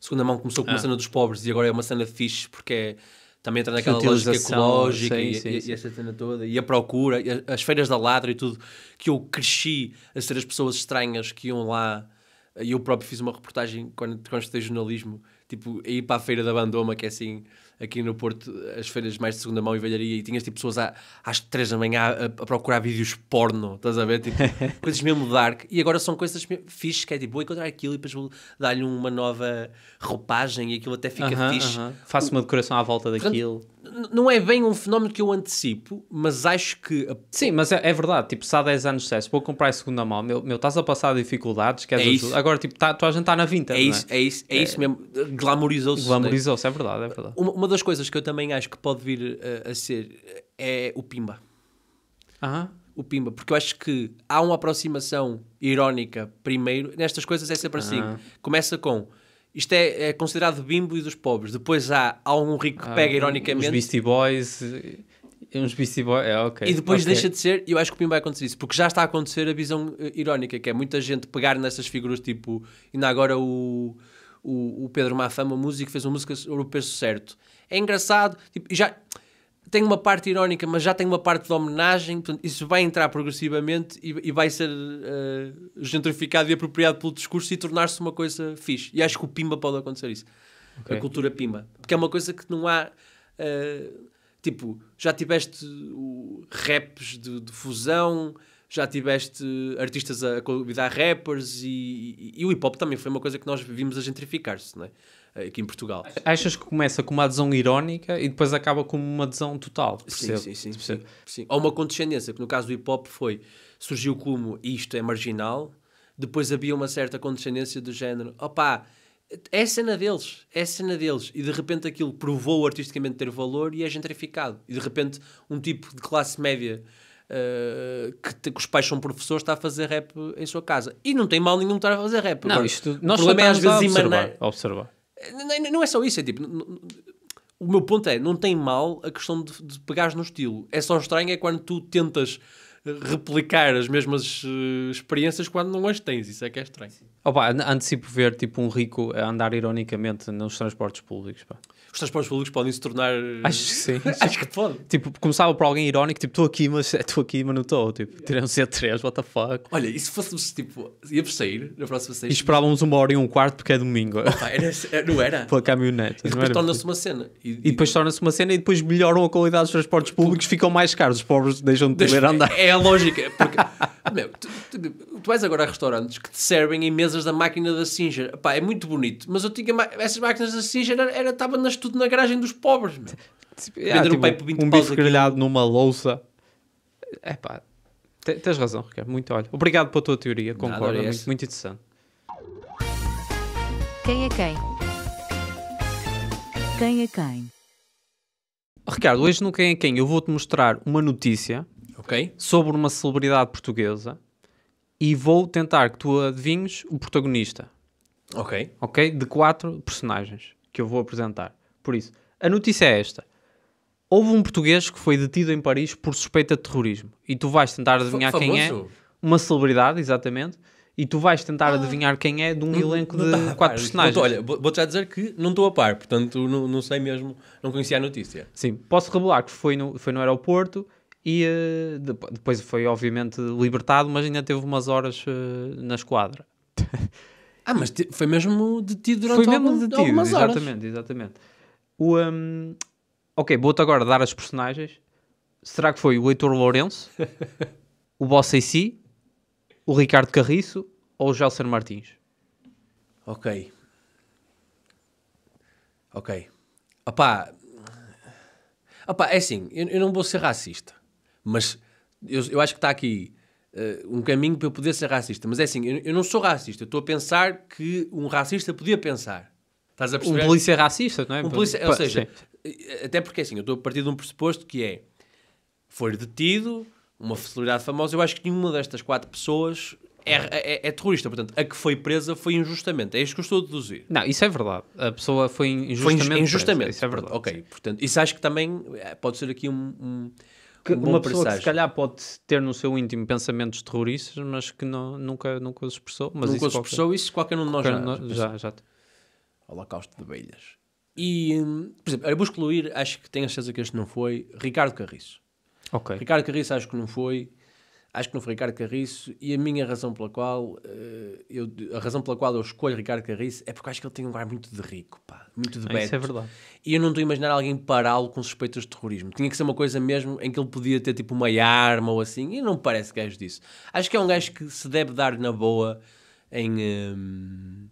A segunda mão começou com ah. uma cena dos pobres e agora é uma cena fixe porque é, também entra naquela lógica ecológica sim, e, e, essa cena toda. E a procura, e as feiras da ladra e tudo, que eu cresci a ser as pessoas estranhas que iam lá. E eu próprio fiz uma reportagem quando, quando estudei jornalismo, tipo, ir para a feira da Bandoma, que é assim aqui no Porto as feiras mais de segunda mão e velharia e tinhas tipo pessoas à, às três da manhã a, a, procurar vídeos porno, estás a ver? Tipo, (laughs) coisas mesmo dark. E agora são coisas fixes que é tipo, vou encontrar aquilo e depois vou dar-lhe uma nova roupagem e aquilo até fica uh -huh, fixe. Uh -huh. Faço uma decoração à volta daquilo. Portanto, não é bem um fenómeno que eu antecipo, mas acho que. Sim, mas é, é verdade. Tipo, se há 10 anos dissesse, vou comprar a segunda mão, meu, meu, estás a passar dificuldades, queres é ajuda. Agora, tipo, tá, tu a gente está na vinta. É, é, isso, é? isso, é, é isso mesmo. Glamorizou-se. Né? Glamorizou-se, é verdade, é verdade. Uma, uma, das coisas que eu também acho que pode vir a, eh, a ser eh, é o Pimba. Aham. O Pimba, porque eu acho que há uma aproximação irónica primeiro. Nestas coisas é sempre uhum. assim. Começa com isto é, é, considerado bimbo e dos pobres. Depois há, algum um rico que ah, pega, ah, ironicamente. Os Beastie Boys. Uns Beastie Boys, é ok. E depois okay. deixa de ser, e eu acho que o bimbo vai acontecer isso, porque já está a acontecer a visão eh, irónica, que é muita gente pegar nessas figuras, tipo, ainda agora o, o, o Pedro Mafama, músico, fez uma música sobre o peso certo. É engraçado, tipo, já tem uma parte irónica, mas já tem uma parte de homenagem, portanto, isso vai entrar progressivamente e, e vai ser uh, gentrificado e apropriado pelo discurso e tornar-se uma coisa fixe. E acho que o Pimba pode acontecer isso. Okay. A cultura Pimba. Porque é uma coisa que não há. Uh, tipo, já tiveste uh, raps de, de, fusão, já tiveste artistas a convidar rappers e, e, e o hip hop também foi uma coisa que nós vimos a gentrificar-se, não é? aqui em Portugal. Achas que começa com uma adesão irónica e depois acaba com uma adesão total? Percebo, sim, sim, sim, sim, Ou uma condescendência, que no caso do hip hop foi, surgiu como isto é marginal, depois havia uma certa condescendência do género, opá, é cena deles, é cena deles. E de repente aquilo provou artisticamente ter valor e é gentrificado. E de repente um tipo de classe média uh, que, te, que, os pais são professores está a fazer rap em sua casa. E não tem mal nenhum estar a fazer rap. Não, Agora, isto, nós o problema é às vezes a observar, observar. Não é só isso, é tipo. O meu ponto é, não tem mal a questão de, de pegares no estilo. É só estranho é quando tu tentas replicar as mesmas uh, experiências quando não as tens. Isso é que é estranho. Sim. Opa, antecipo ver tipo um rico a andar ironicamente nos transportes públicos. Pá. Os transportes públicos podem se tornar. Eh, acho que (laughs) sim. Acho que pode. Tipo, começava por alguém irónico, tipo, estou aqui, mas estou eh, aqui, mas não estou. Tipo, tirei um C3, what the fuck. Olha, e se fôssemos tipo, íamos sair na próxima sexta? E esperávamos uma hora e um quarto porque é domingo. Opa, era, não era? Pela caminhonete. E depois torna-se uma cena. E, e... e depois torna-se uma cena e depois melhoram a qualidade dos transportes públicos, ficam mais caros. Os pobres deixam de poder andar. É, é a lógica. Porque, (laughs) meu, tu, tu, tu vais agora a restaurantes que te servem em mesas da máquina da Singer. Pá, é muito bonito. Mas eu tinha. Essas máquinas da Singer era, era, tava nas, tudo na garagem dos pobres, Vender tipo, tipo, ah, um tipo, pai por 20 Um bife grelhado numa louça. É pá. Tens razão, Ricardo. Muito olha. Obrigado pela tua teoria. Concordo. É muito, muito interessante. Quem é quem? Quem é quem? Ricardo, hoje no Quem é Quem eu vou-te mostrar uma notícia okay. sobre uma celebridade portuguesa e vou tentar que tu adivinhes o protagonista. Ok. Ok? De quatro personagens que eu vou apresentar. Por isso, a notícia é esta. Houve um português que foi detido em Paris por suspeita de terrorismo. E tu vais tentar adivinhar quem é. Uma celebridade, exatamente. E tu vais tentar ah, adivinhar quem é de um não, elenco não de quatro par, personagens. Tô, olha, vou-te já dizer que não estou a par, portanto não, não, sei mesmo, não conhecia a notícia. Sim, posso revelar que foi no, foi no aeroporto e uh, depois foi obviamente libertado, mas ainda teve umas horas uh, na esquadra. (laughs) ah, mas foi mesmo detido durante foi mesmo detido, algumas horas. Exatamente, exatamente. O, um, ok, vou-te agora dar as personagens. Será que foi o Heitor Lourenço, (laughs) o Bossa e si, o Ricardo Carriço ou o Gelson Martins? Ok. Ok. Opá, Opa, é assim, eu, eu, não vou ser racista. Mas eu, eu acho que está aqui uh, um caminho para eu poder ser racista. Mas é assim, eu, eu não sou racista, estou a pensar que um racista podia pensar. Estás a perceber? Um polícia racista, não é? Um polícia, ou seja, Sim. Eh, até porque assim, eu estou a partir de um pressuposto que é foi detido, uma celebridade famosa, eu acho que nenhuma destas quatro pessoas é, é, é, terrorista. Portanto, a que foi presa foi injustamente. É isto que eu estou a deduzir. Não, isso é verdade. A pessoa foi injustamente. Foi injustamente. Presa. Isso é verdade. Ok, sim. portanto, isso acho que também eh, pode ser aqui um, um que um uma pessoa que se calhar pode ter no seu íntimo pensamentos terroristas, mas que não, nunca, nunca os expressou. Mas nunca os expressou, qualquer, isso qualquer um de nós já, já, já. Holocausto de abelhas. E, por exemplo, eu vou excluir, acho que tenho a certeza que este não foi, Ricardo Carriço. Ok. Ricardo Carriço acho que não foi acho que não foi Ricardo Carriço e a minha razão pela qual uh, eu, a razão pela qual eu escolho Ricardo Carriço é porque acho que ele tem um ar muito de rico, pá, muito de ah, Isso é verdade. E eu não estou a imaginar alguém pará-lo com suspeitas de terrorismo. Tinha que ser uma coisa mesmo em que ele podia ter tipo uma arma ou assim, e não parece é gajo disso. Acho que é um gajo que se deve dar na boa em. Um ehm,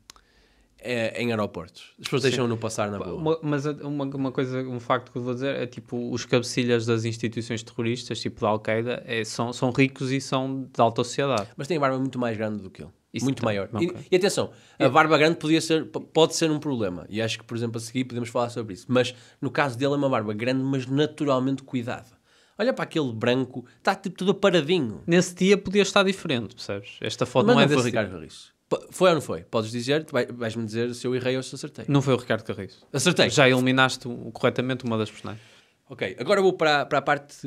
é, em aeroportos. As pessoas deixam-no passar na boa. Mas uma, uma, coisa, um facto que eu vou dizer é tipo, os cabecilhas das instituições terroristas, tipo da Al-Qaeda, é, são, são ricos e são de alta sociedade. Mas têm a barba muito mais grande do que ele. Isso muito tá. maior. Okay. E, e, atenção, a barba grande podia ser, pode ser um problema. E acho que, por exemplo, a seguir podemos falar sobre isso. Mas no caso dele é uma barba grande, mas naturalmente cuidada. Olha para aquele branco, está tipo tudo paradinho. Nesse dia podia estar diferente, percebes? Esta foto mas não, é não é desse Ricardo Risso. Foi ou não foi? Podes dizer, vais-me dizer se eu errei ou se acertei. Não foi o Ricardo Carriço. Acertei. Já eliminaste corretamente uma das personagens. Ok, agora vou para, para a parte.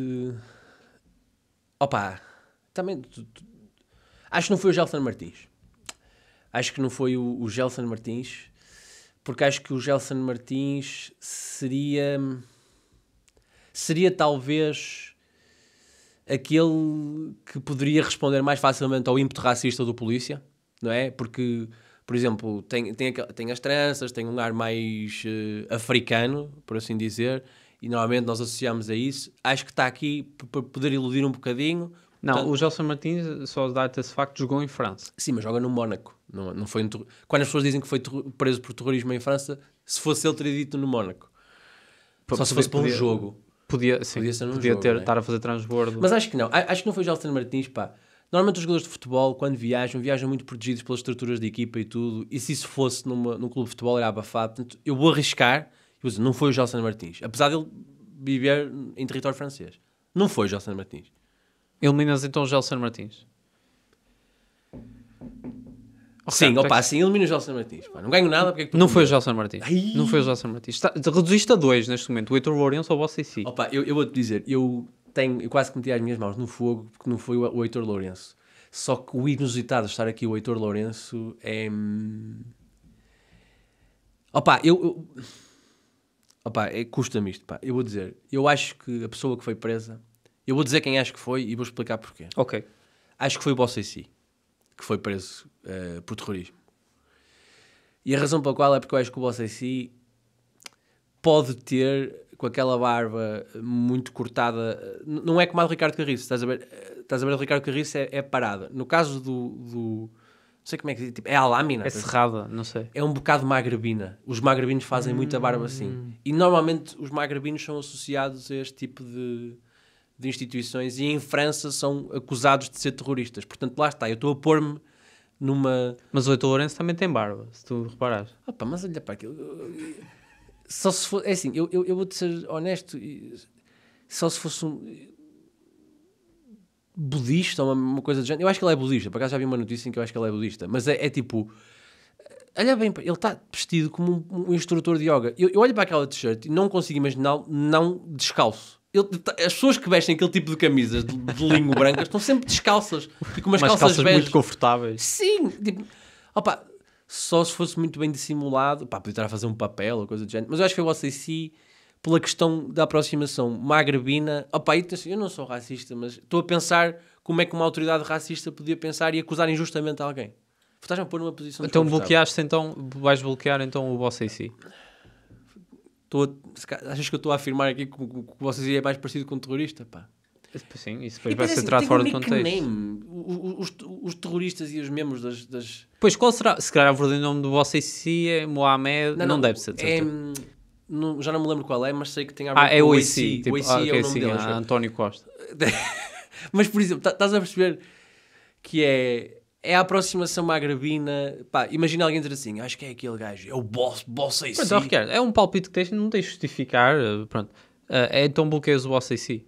Opa, também. Acho que não foi o Gelson Martins. Acho que não foi o, o Gelson Martins, porque acho que o Gelson Martins seria. Seria talvez aquele que poderia responder mais facilmente ao ímpeto racista do polícia não é? Porque, por exemplo, tem, tem, tem as tranças, tem um ar mais uh, africano, por assim dizer, e normalmente nós associamos a isso. Acho que está aqui para poder iludir um bocadinho. Não, Portanto, o Gelson Martins, só data esse facto, jogou em França. Sim, mas joga no Mónaco. Não, não foi um Quando as pessoas dizem que foi preso por terrorismo em França, se fosse ele teria dito no Mónaco. P só se fosse para um jogo. Podia, sim, podia, ser num podia jogo, é? estar a fazer transbordo. Mas acho que não. Acho que não foi o Gelson Martins, pá. Normalmente os jogadores de futebol, quando viajam, viajam muito protegidos pelas estruturas de equipa e tudo, e se isso fosse numa, num clube de futebol era abafado. Portanto, eu vou arriscar, eu dizer, não foi o Jelson Martins, apesar de ele viver em território francês. Não foi o Jelson Martins. Eliminas então o Jelson Martins? Okay, sim, opa, que... sim, elimina o Jelson Martins. Pá. Não ganho nada, porque é que tu Não foi o Jelson Martins. Ai. Não foi o Jelson Martins. Está, reduziste a dois neste momento. O Heitor Lourenço ou o si. Opa, eu, eu vou-te dizer, eu tenho, eu quase que meti as minhas mãos no fogo porque não foi o Heitor Lourenço. Só que o inusitado de estar aqui o Heitor Lourenço é. Hum, Opa, eu. Opa, é, custa-me isto, pá. Eu vou dizer, eu acho que a pessoa que foi presa. Eu vou dizer quem acho que foi e vou explicar porquê. Ok. Acho que foi o si que foi preso uh, por terrorismo. E a razão pela qual é porque eu acho que o si pode ter com aquela barba muito cortada. Eh, não é como a do Ricardo Carriço, estás a ver? Eh, estás a ver, o Ricardo Carriço é, é parada. No caso do, do não sei como é que tipo, é a lâmina. É serrada, não sei. É um bocado magrebina. Os magrebinos fazem hum. muita barba assim. Hum. E normalmente os magrebinos são associados a este tipo de, de instituições e em França são acusados de ser terroristas. Portanto, lá está, eu estou a pôr-me numa. Mas o Heitor Lourenço também tem barba, se tu reparares. Ah, mas olha para aquilo. Só se for. É assim, eu, eu, eu vou-te ser honesto. Só se fosse um. Budista ou uma, uma, coisa do género. Eu acho que ele é budista. Por acaso já vi uma notícia em que eu acho que ele é budista. Mas é, é tipo. Olha bem, ele está vestido como um, um, instrutor de yoga. Eu, eu olho para aquela t-shirt e não consigo imaginar não descalço. Ele, as pessoas que vestem aquele tipo de camisas de, de linho brancas estão sempre descalças e tipo, com umas, umas calças, calças muito confortáveis. Sim, tipo, opa, só se fosse muito bem dissimulado, pá, podia estar a fazer um papel ou coisa do género, mas eu acho que foi o OCC pela questão da aproximação magrebina, opá, eu não sou racista, mas estou a pensar como é que uma autoridade racista podia pensar e acusar injustamente alguém. Estás a pôr numa posição Então bloqueaste, então, vais bloquear então o OCC? Estou a, achas que eu estou a afirmar aqui que, o OCC é mais parecido com um terrorista, pá? Sim, isso depois vai ser tratado fora um do contexto os, os terroristas e os membros das, das... Pois, qual será? Se calhar o verdadeiro nome do vosso IC é Mohamed, não, não, não deve ser. De é, não, já não me lembro qual é, mas sei que tem a ah, ver ah, com é o OIC. Tipo, o IC é ah, okay, é o nome sim, deles. É António Costa. (laughs) mas, por exemplo, tá, estás a perceber que é é a aproximação magrebina. Pá, imagina alguém dizer assim: acho que é aquele gajo, é o boss, boss AC. Pronto, Ricardo, é um palpite que tens, não tens de justificar. Eh, pronto, uh, é, então bloqueias o boss AC.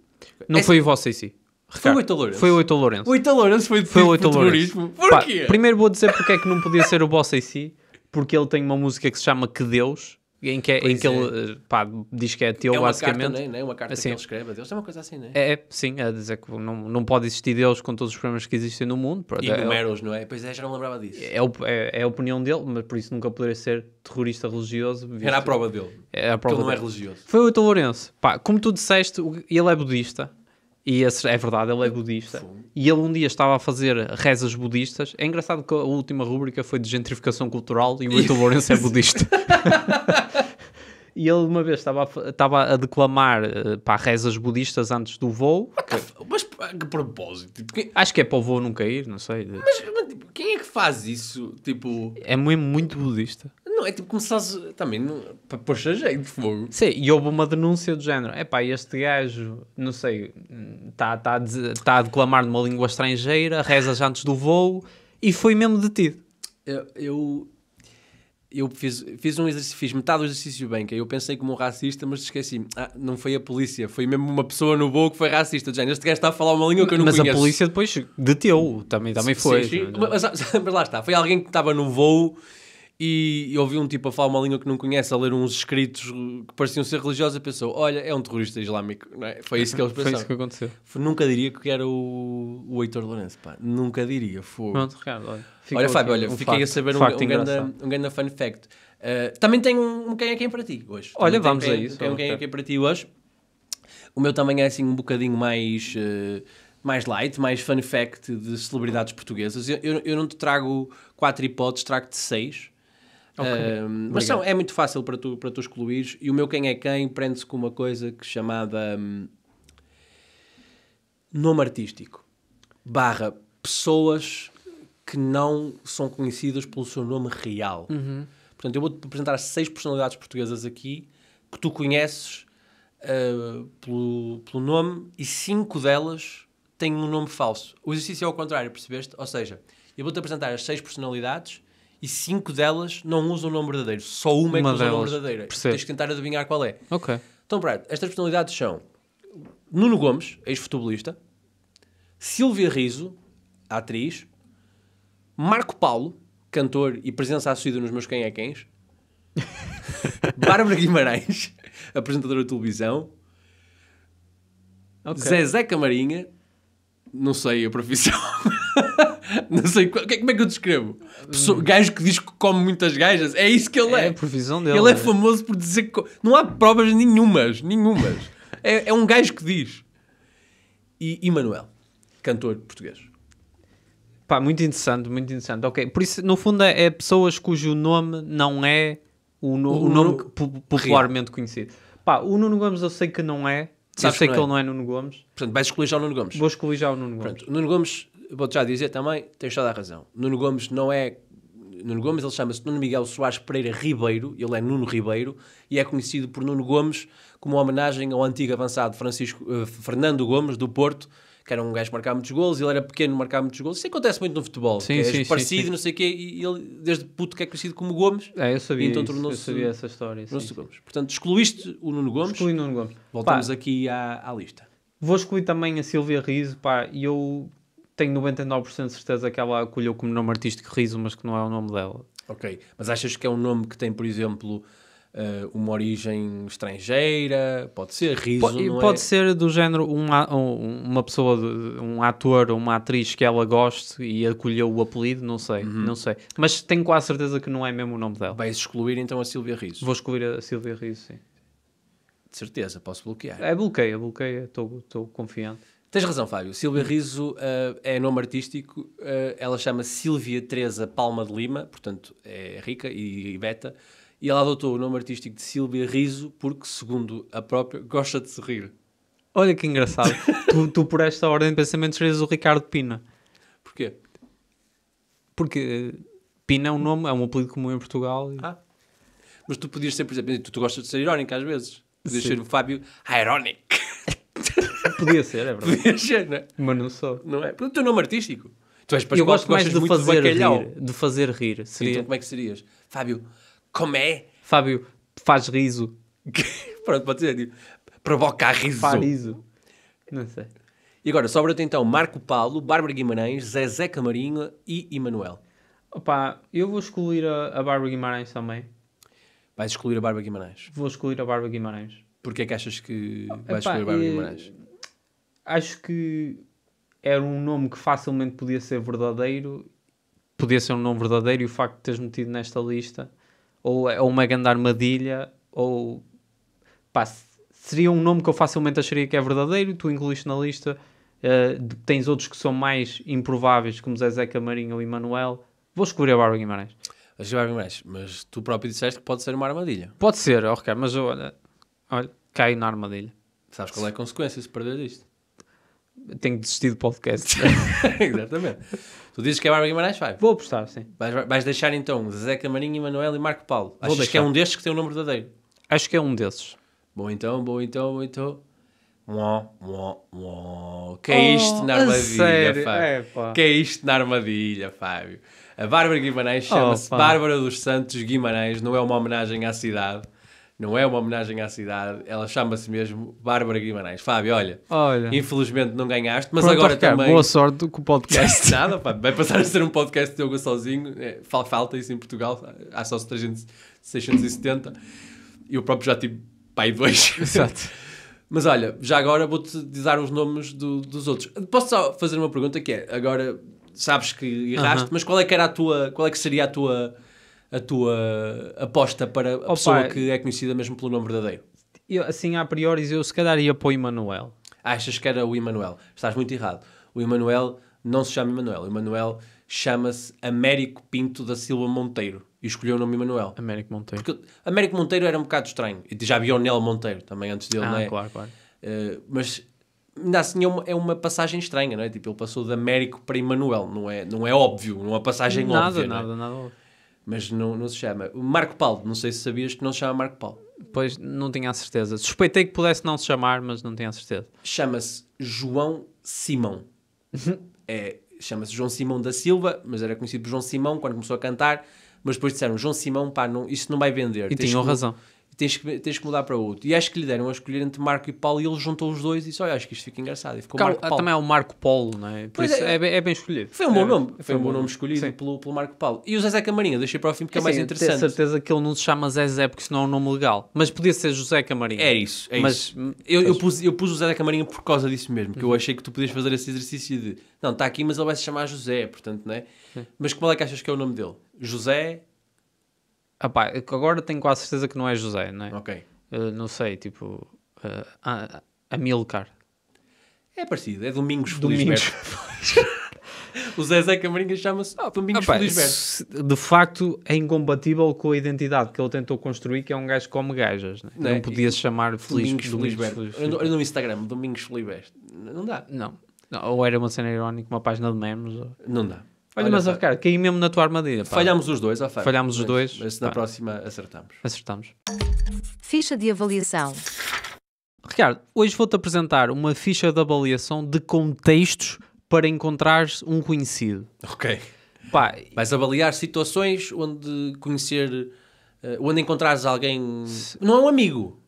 Não é foi o vosso AC. Ricardo, foi o Eitor Lourenço. Foi o Eitor Lourenço. O Lourenço foi foi o Eitor Lourenço. Porquê? Pá, primeiro vou dizer porque é que não podia ser o Bossa AC, si, porque ele tem uma música que se chama Que Deus, em que, é, em que é. ele eh, pá, diz que é teu, é basicamente. Carta, né? é? uma carta assim, que ele escreve a Deus, é uma coisa assim, não né? é? É, sim, a é dizer que não, não pode existir Deus com todos os problemas que existem no mundo. E números, é, não é? Pois é, já não lembrava disso. É, é, é, a opinião dele, mas por isso nunca poderia ser terrorista religioso. Visto, Era a prova dele. Era a prova ele não é religioso. Foi o Ito Lourenço. Pá, como tu disseste, ele é budista e esse, é verdade, ele é budista. Sim. E ele um dia estava a fazer rezas budistas. É engraçado que a última rúbrica foi de gentrificação cultural e o Vitor Lourenço é budista. (laughs) e ele uma vez estava a, estava a declamar eh, para rezas budistas antes do voo. Mas que propósito? Tipo, Acho que é para o voo não cair, não sei. Mas, mas tipo, quem é que faz isso? Tipo... É muito budista. Não, é tipo começar também para pôr jeito de fogo. Sim, e houve uma denúncia do género. É pá, este gajo, não sei, está tá a, tá a declamar numa língua estrangeira, reza antes do voo e foi mesmo detido. Eu, eu, eu fiz, fiz um exercício, fiz metade do exercício que é, Eu pensei como um racista, mas esqueci. Ah, não foi a polícia, foi mesmo uma pessoa no voo que foi racista. Do género, este gajo está a falar uma língua que eu não mas conheço. Mas a polícia depois deteu, também, também foi. Sim, sim. Mas, (laughs) mas lá está, foi alguém que estava no voo e, e ouvi um tipo a falar uma língua que não conhece, a ler uns escritos que pareciam ser religiosos, e pensou: olha, é um terrorista islâmico. É? Foi isso que eles pensaram. (laughs) Foi isso que aconteceu. Nunca diria que era o, o Heitor Lourenço, pá. Nunca diria. foi Pronto, Ricardo, olha. Olha, Fábio, é olha, um fiquei facto, a saber um, um, grande, um grande fun fact. Uh, também tem um, um quem é quem para ti hoje. Olha, também vamos a isso. Tem um quem é quem para ti hoje. O meu também é assim um bocadinho mais, uh, mais light, mais fun fact de celebridades portuguesas. Eu, eu, eu não te trago quatro hipóteses, trago-te seis. Okay. mas são, é muito fácil para tu, para tu excluir e o meu quem é quem prende-se com uma coisa que chamada hum, nome artístico barra pessoas que não são conhecidas pelo seu nome real. Uhum. Portanto, eu vou-te apresentar seis personalidades portuguesas aqui que tu conheces uh, pelo, pelo nome e cinco delas têm um nome falso. O exercício é ao contrário, percebeste? Ou seja, eu vou-te apresentar as seis personalidades e cinco delas não usam o nome verdadeiro. Só uma, é que usa o nome verdadeiro. Percebo. Tens que tentar adivinhar qual é. Ok. Então, Brad, estas personalidades são Nuno Gomes, ex-futebolista, Silvia Riso, atriz, Marco Paulo, cantor e presença assídua nos meus quem é quens, (laughs) Bárbara Guimarães, apresentadora de televisão, okay. Zezé Camarinha, não sei a profissão. (laughs) Não sei como é que eu descrevo. Pessoa, gajo que diz que come muitas gajas. É isso que ele é. É a profissão dele. Ele é, é famoso por dizer que. Não há provas nenhumas. Nenhumas. (laughs) é, é um gajo que diz. E Emanuel, cantor português. Pá, muito interessante, muito interessante. Ok, por isso, no fundo, é, é pessoas cujo nome não é o, no, o, o nome popularmente Rio. conhecido. Pá, o Nuno Gomes eu sei que não é. Sabes sei que, é. ele não é Nuno Gomes. Portanto, vais escolher já o Nuno Gomes. Vou escolher já o Nuno Gomes. Pronto, o Nuno Gomes vou-te já dizer também, tens toda a razão. Nuno Gomes não é. Nuno Gomes, ele chama-se Nuno Miguel Soares Pereira Ribeiro, ele é Nuno Ribeiro, e é conhecido por Nuno Gomes como homenagem ao antigo avançado Francisco, uh, Fernando Gomes, do Porto, que era um gajo que marcava muitos golos, ele era pequeno, marcava muitos golos. Isso acontece muito no futebol. É sim, sim, parecido, sim, não sei o quê, e ele, desde puto, que é conhecido como Gomes. É, eu sabia. Então tornou Eu sabia essa história. Sim, sim. Gomes. Portanto, excluíste o Nuno Gomes. Excluí o Nuno Gomes. Voltamos pá, aqui à, à, lista. Vou excluir também a Silvia Riso, pá, e eu tenho 99% de certeza que ela acolheu como nome artístico Riso, mas que não é o nome dela. Ok, mas achas que é um nome que tem, por exemplo, eh, uma origem estrangeira? Pode ser Riso, pode, não Pode é? ser do género uma uma pessoa, um ator ou uma atriz que ela goste e acolheu o apelido, não sei, uhum. não sei. Mas tenho quase certeza que não é mesmo o nome dela. Vais excluir então a Silvia Riso? Vou excluir a Silvia Riso, sim. De certeza, posso bloquear. É, bloqueia, bloqueia, estou confiante. Tens razão, Fábio. Silvia Riso uh, é nome artístico. Uh, ela chama Silvia Teresa Palma de Lima, portanto é rica e, e beta. E ela adotou o nome artístico de Silvia Riso porque, segundo a própria, gosta de sorrir. Olha que engraçado. (laughs) tu, tu, por esta ordem de pensamento, serias o Ricardo Pina. Porquê? Porque eh, Pina é um nome, é um apelido comum em Portugal. E... Ah. Mas tu podias ser, por exemplo, tu, tu gostas de ser irónico às vezes. Podias Sim. ser o Fábio ah, Ironic. Podia ser, é verdade. Podia ser, não é? Mas não sou. Não é? Pelo teu nome artístico. Tu és Pascoal, Eu gosto mais de fazer de rir. De fazer rir. Seria... Então como é que serias? Fábio, como é? Fábio, faz riso. (laughs) Pronto, pode ser. Tipo, riso. Faz riso. Não sei. E agora, sobra-te então Marco Paulo, Bárbara Guimarães, Zezé Camarinho e Emanuel. Opa, eu vou excluir a, a Bárbara Guimarães também. Vais excluir a Bárbara Guimarães? Vou excluir a Bárbara Guimarães. Porquê é que achas que vais Epá, escolher a Bárbara eh, Guimarães? acho que era um nome que facilmente podia ser verdadeiro, podia ser um nome verdadeiro e o facto de teres metido nesta lista, ou é uma grande armadilha, ou pá, seria um nome que eu facilmente acharia que é verdadeiro, tu incluíste na lista, uh, tens outros que são mais improváveis, como Zé Camarinho ou Emanuel, vou escolher a Bárbara Guimarães. A Bárbara Guimarães, mas tu próprio disseste que pode ser uma armadilha. Pode ser, ok, mas olha, olha, cai na armadilha. Sabes qual é a consequência se perder isto? tenho desistido do podcast. (laughs) Exatamente. Tu dizes que é Bárbara Guimarães, vai. Vou apostar, sim. Vais, vais deixar então Zé Camarinho, Emanuel e Marco Paulo. Acho que é um destes que tem o um nome verdadeiro? Acho que é um desses. Bom então, bom então, bom então. Uó, uó, uó. Que é isto oh, na armadilha, Fábio? É, que é isto na armadilha, Fábio? A Bárbara Guimarães chama-se oh, Bárbara dos Santos Guimarães, não é uma homenagem à cidade não é uma homenagem à cidade, ela chama-se mesmo Bárbara Guimarães. Fábio, olha, olha, infelizmente não ganhaste, mas Pronto, agora Ricardo, também. Boa sorte com o podcast. (laughs) Nada, pá, vai passar a ser um podcast de yoga sozinho, é, falta isso em Portugal, há só 300, 670, e eu próprio já tive pai dois. (laughs) Exato. mas olha, já agora vou-te dizer os nomes do, dos outros. Posso só fazer uma pergunta que é, agora sabes que erraste, uh -huh. mas qual é que era a tua, qual é que seria a tua a tua aposta para a Opa, pessoa que é conhecida mesmo pelo nome verdadeiro? Eu, assim, a priori, eu se calhar ia para o Emanuel. Achas que era o Emanuel? Estás muito errado. O Emanuel não se chama Emanuel. O Emanuel chama-se Américo Pinto da Silva Monteiro. E escolheu o nome Emanuel. Américo Monteiro. Porque Américo Monteiro era um bocado estranho. E já havia o Nel Monteiro também antes dele, ah, não é? claro, claro. Uh, mas ainda assim é uma, é uma, passagem estranha, não é? Tipo, ele passou de Américo para Emanuel. Não é, não é óbvio, não é uma passagem nada, óbvia. Nada, é? nada, nada óbvio mas não, não se chama. Marco Paulo, não sei se sabias que não se chama Marco Paulo. Pois, não tinha a certeza. Suspeitei que pudesse não se chamar, mas não tinha a certeza. Chama-se João Simão. (laughs) é, chama-se João Simão da Silva, mas era conhecido por João Simão quando começou a cantar. Mas depois disseram, João Simão, pá, não, isso não vai vender. E tinham que... razão tens que, tens que mudar para outro. E acho que lhe deram a escolher entre Marco e Paulo e ele juntou os dois e disse: Olha, acho que isto fica engraçado. E ficou Marco Paulo. Também é o Marco Polo, não é? Por pois isso é, é, bem, é, bem escolhido. Foi um bom é, nome, foi, foi um bom nome, escolhido pelo, pelo Marco Paulo. E o Zezé Camarinha, deixei para o fim porque é, é mais sim, interessante. Tenho certeza que ele não se chama Zezé porque senão é um nome legal. Mas podia ser José Camarinha. É isso, é Mas isso. Eu, eu, pus, eu pus o Zezé Camarinha por causa disso mesmo, que uhum. eu achei que tu podias fazer esse exercício de não, está aqui, mas ele vai se chamar José, portanto, não é? Mas como é que achas que é o nome dele? José ah é agora tenho quase certeza que não é José, não é? Ok. Uh, não sei, tipo. Uh, Amilcar. É parecido, é Domingos Domingos. (laughs) o Zezé Camarinha chama-se ah, Domingos ah, De facto, é incompatível com a identidade que ele tentou construir, que é um gajo que come gajas. Né? Não, não é? é? podia se chamar Domingos Felizberto. Olha no Instagram, Domingos Felizberto. Não dá. Não. não. Ou era uma cena irónica, uma página de memes. Ou... Não dá. Olha, Olha mas tá. Ricardo, caí mesmo na tua armadilha. Pá. Falhámos os dois, ó, Falhamos Falhámos os dois. Mas na próxima acertamos. Acertamos. Ficha de avaliação. Ricardo, hoje vou-te apresentar uma ficha de avaliação de contextos para encontrar um conhecido. Ok. Pá, Vais avaliar situações onde conhecer, eh, onde encontrares alguém. Não é um amigo,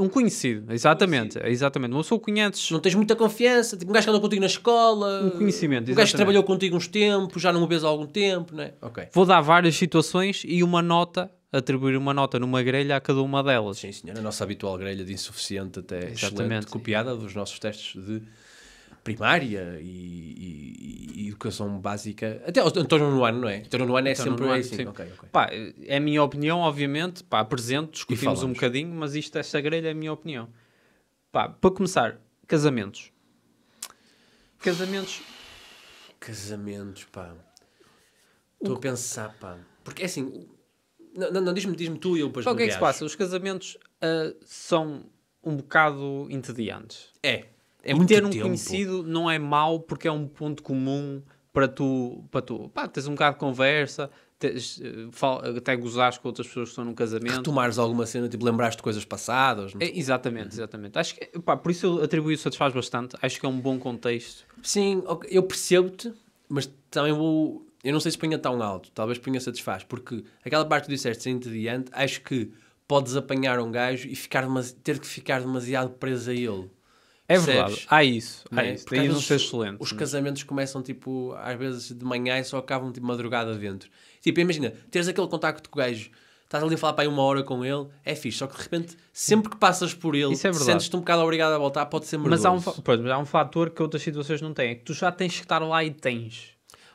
um conhecido, exatamente, conhecido. exatamente. não sou conheces. Não tens muita confiança, tipo um gajo que andou contigo na escola. Um conhecimento, Um gajo que trabalhou contigo uns tempos, já não o vês há algum tempo, não é? Ok. Vou dar várias situações e uma nota, atribuir uma nota numa grelha a cada uma delas. Sim, senhor, a nossa habitual grelha de insuficiente até exatamente. excelente, copiada dos nossos testes de primária e, e, e educação básica. Até estou no ano, não é? antónio no ano é sempre o mesmo assim. Sim. Okay, okay. Pá, é a minha opinião, obviamente. Pá, apresento, discutimos um bocadinho, mas isto, esta grelha é a minha opinião. Pá, para começar, casamentos. Casamentos. Casamentos, pá. Estou o... a pensar, pá. Porque é assim. Não, não, diz-me diz tu e eu depois. Só o que é que se passa? Os casamentos uh, são um bocado entediantes. É. É muito ter um tempo. conhecido não é mau porque é um ponto comum para tu, para tu, pá, tens um bocado de conversa, tens, eh, fal, até gozares com outras pessoas que estão num casamento. Retomares alguma cena, tipo, lembrares de coisas passadas. É, exatamente, uhum. exatamente. Acho que, pá, por isso eu atribuo isso satisfaz bastante. Acho que é um bom contexto. Sim, eu percebo-te, mas também vou... Eu não sei se ponha tão alto, talvez ponha satisfaz, porque aquela parte que tu disseste, sendo diante, acho que podes apanhar um gajo e ficar, ter que ficar demasiado preso a ele. É verdade, Sabes? há isso. Há né? isso. Tem Daí às excelente. Os né? casamentos começam tipo, às vezes de manhã e só acabam tipo madrugada dentro. Tipo, imagina, tens aquele contacto com o gajo, estás ali a falar para aí uma hora com ele, é fixe, só que de repente, sempre que passas por ele, é sentes-te um bocado obrigado a voltar, pode ser mas há, um, fa- mas há um fator que outras situações não têm, é que tu já tens que estar lá e tens.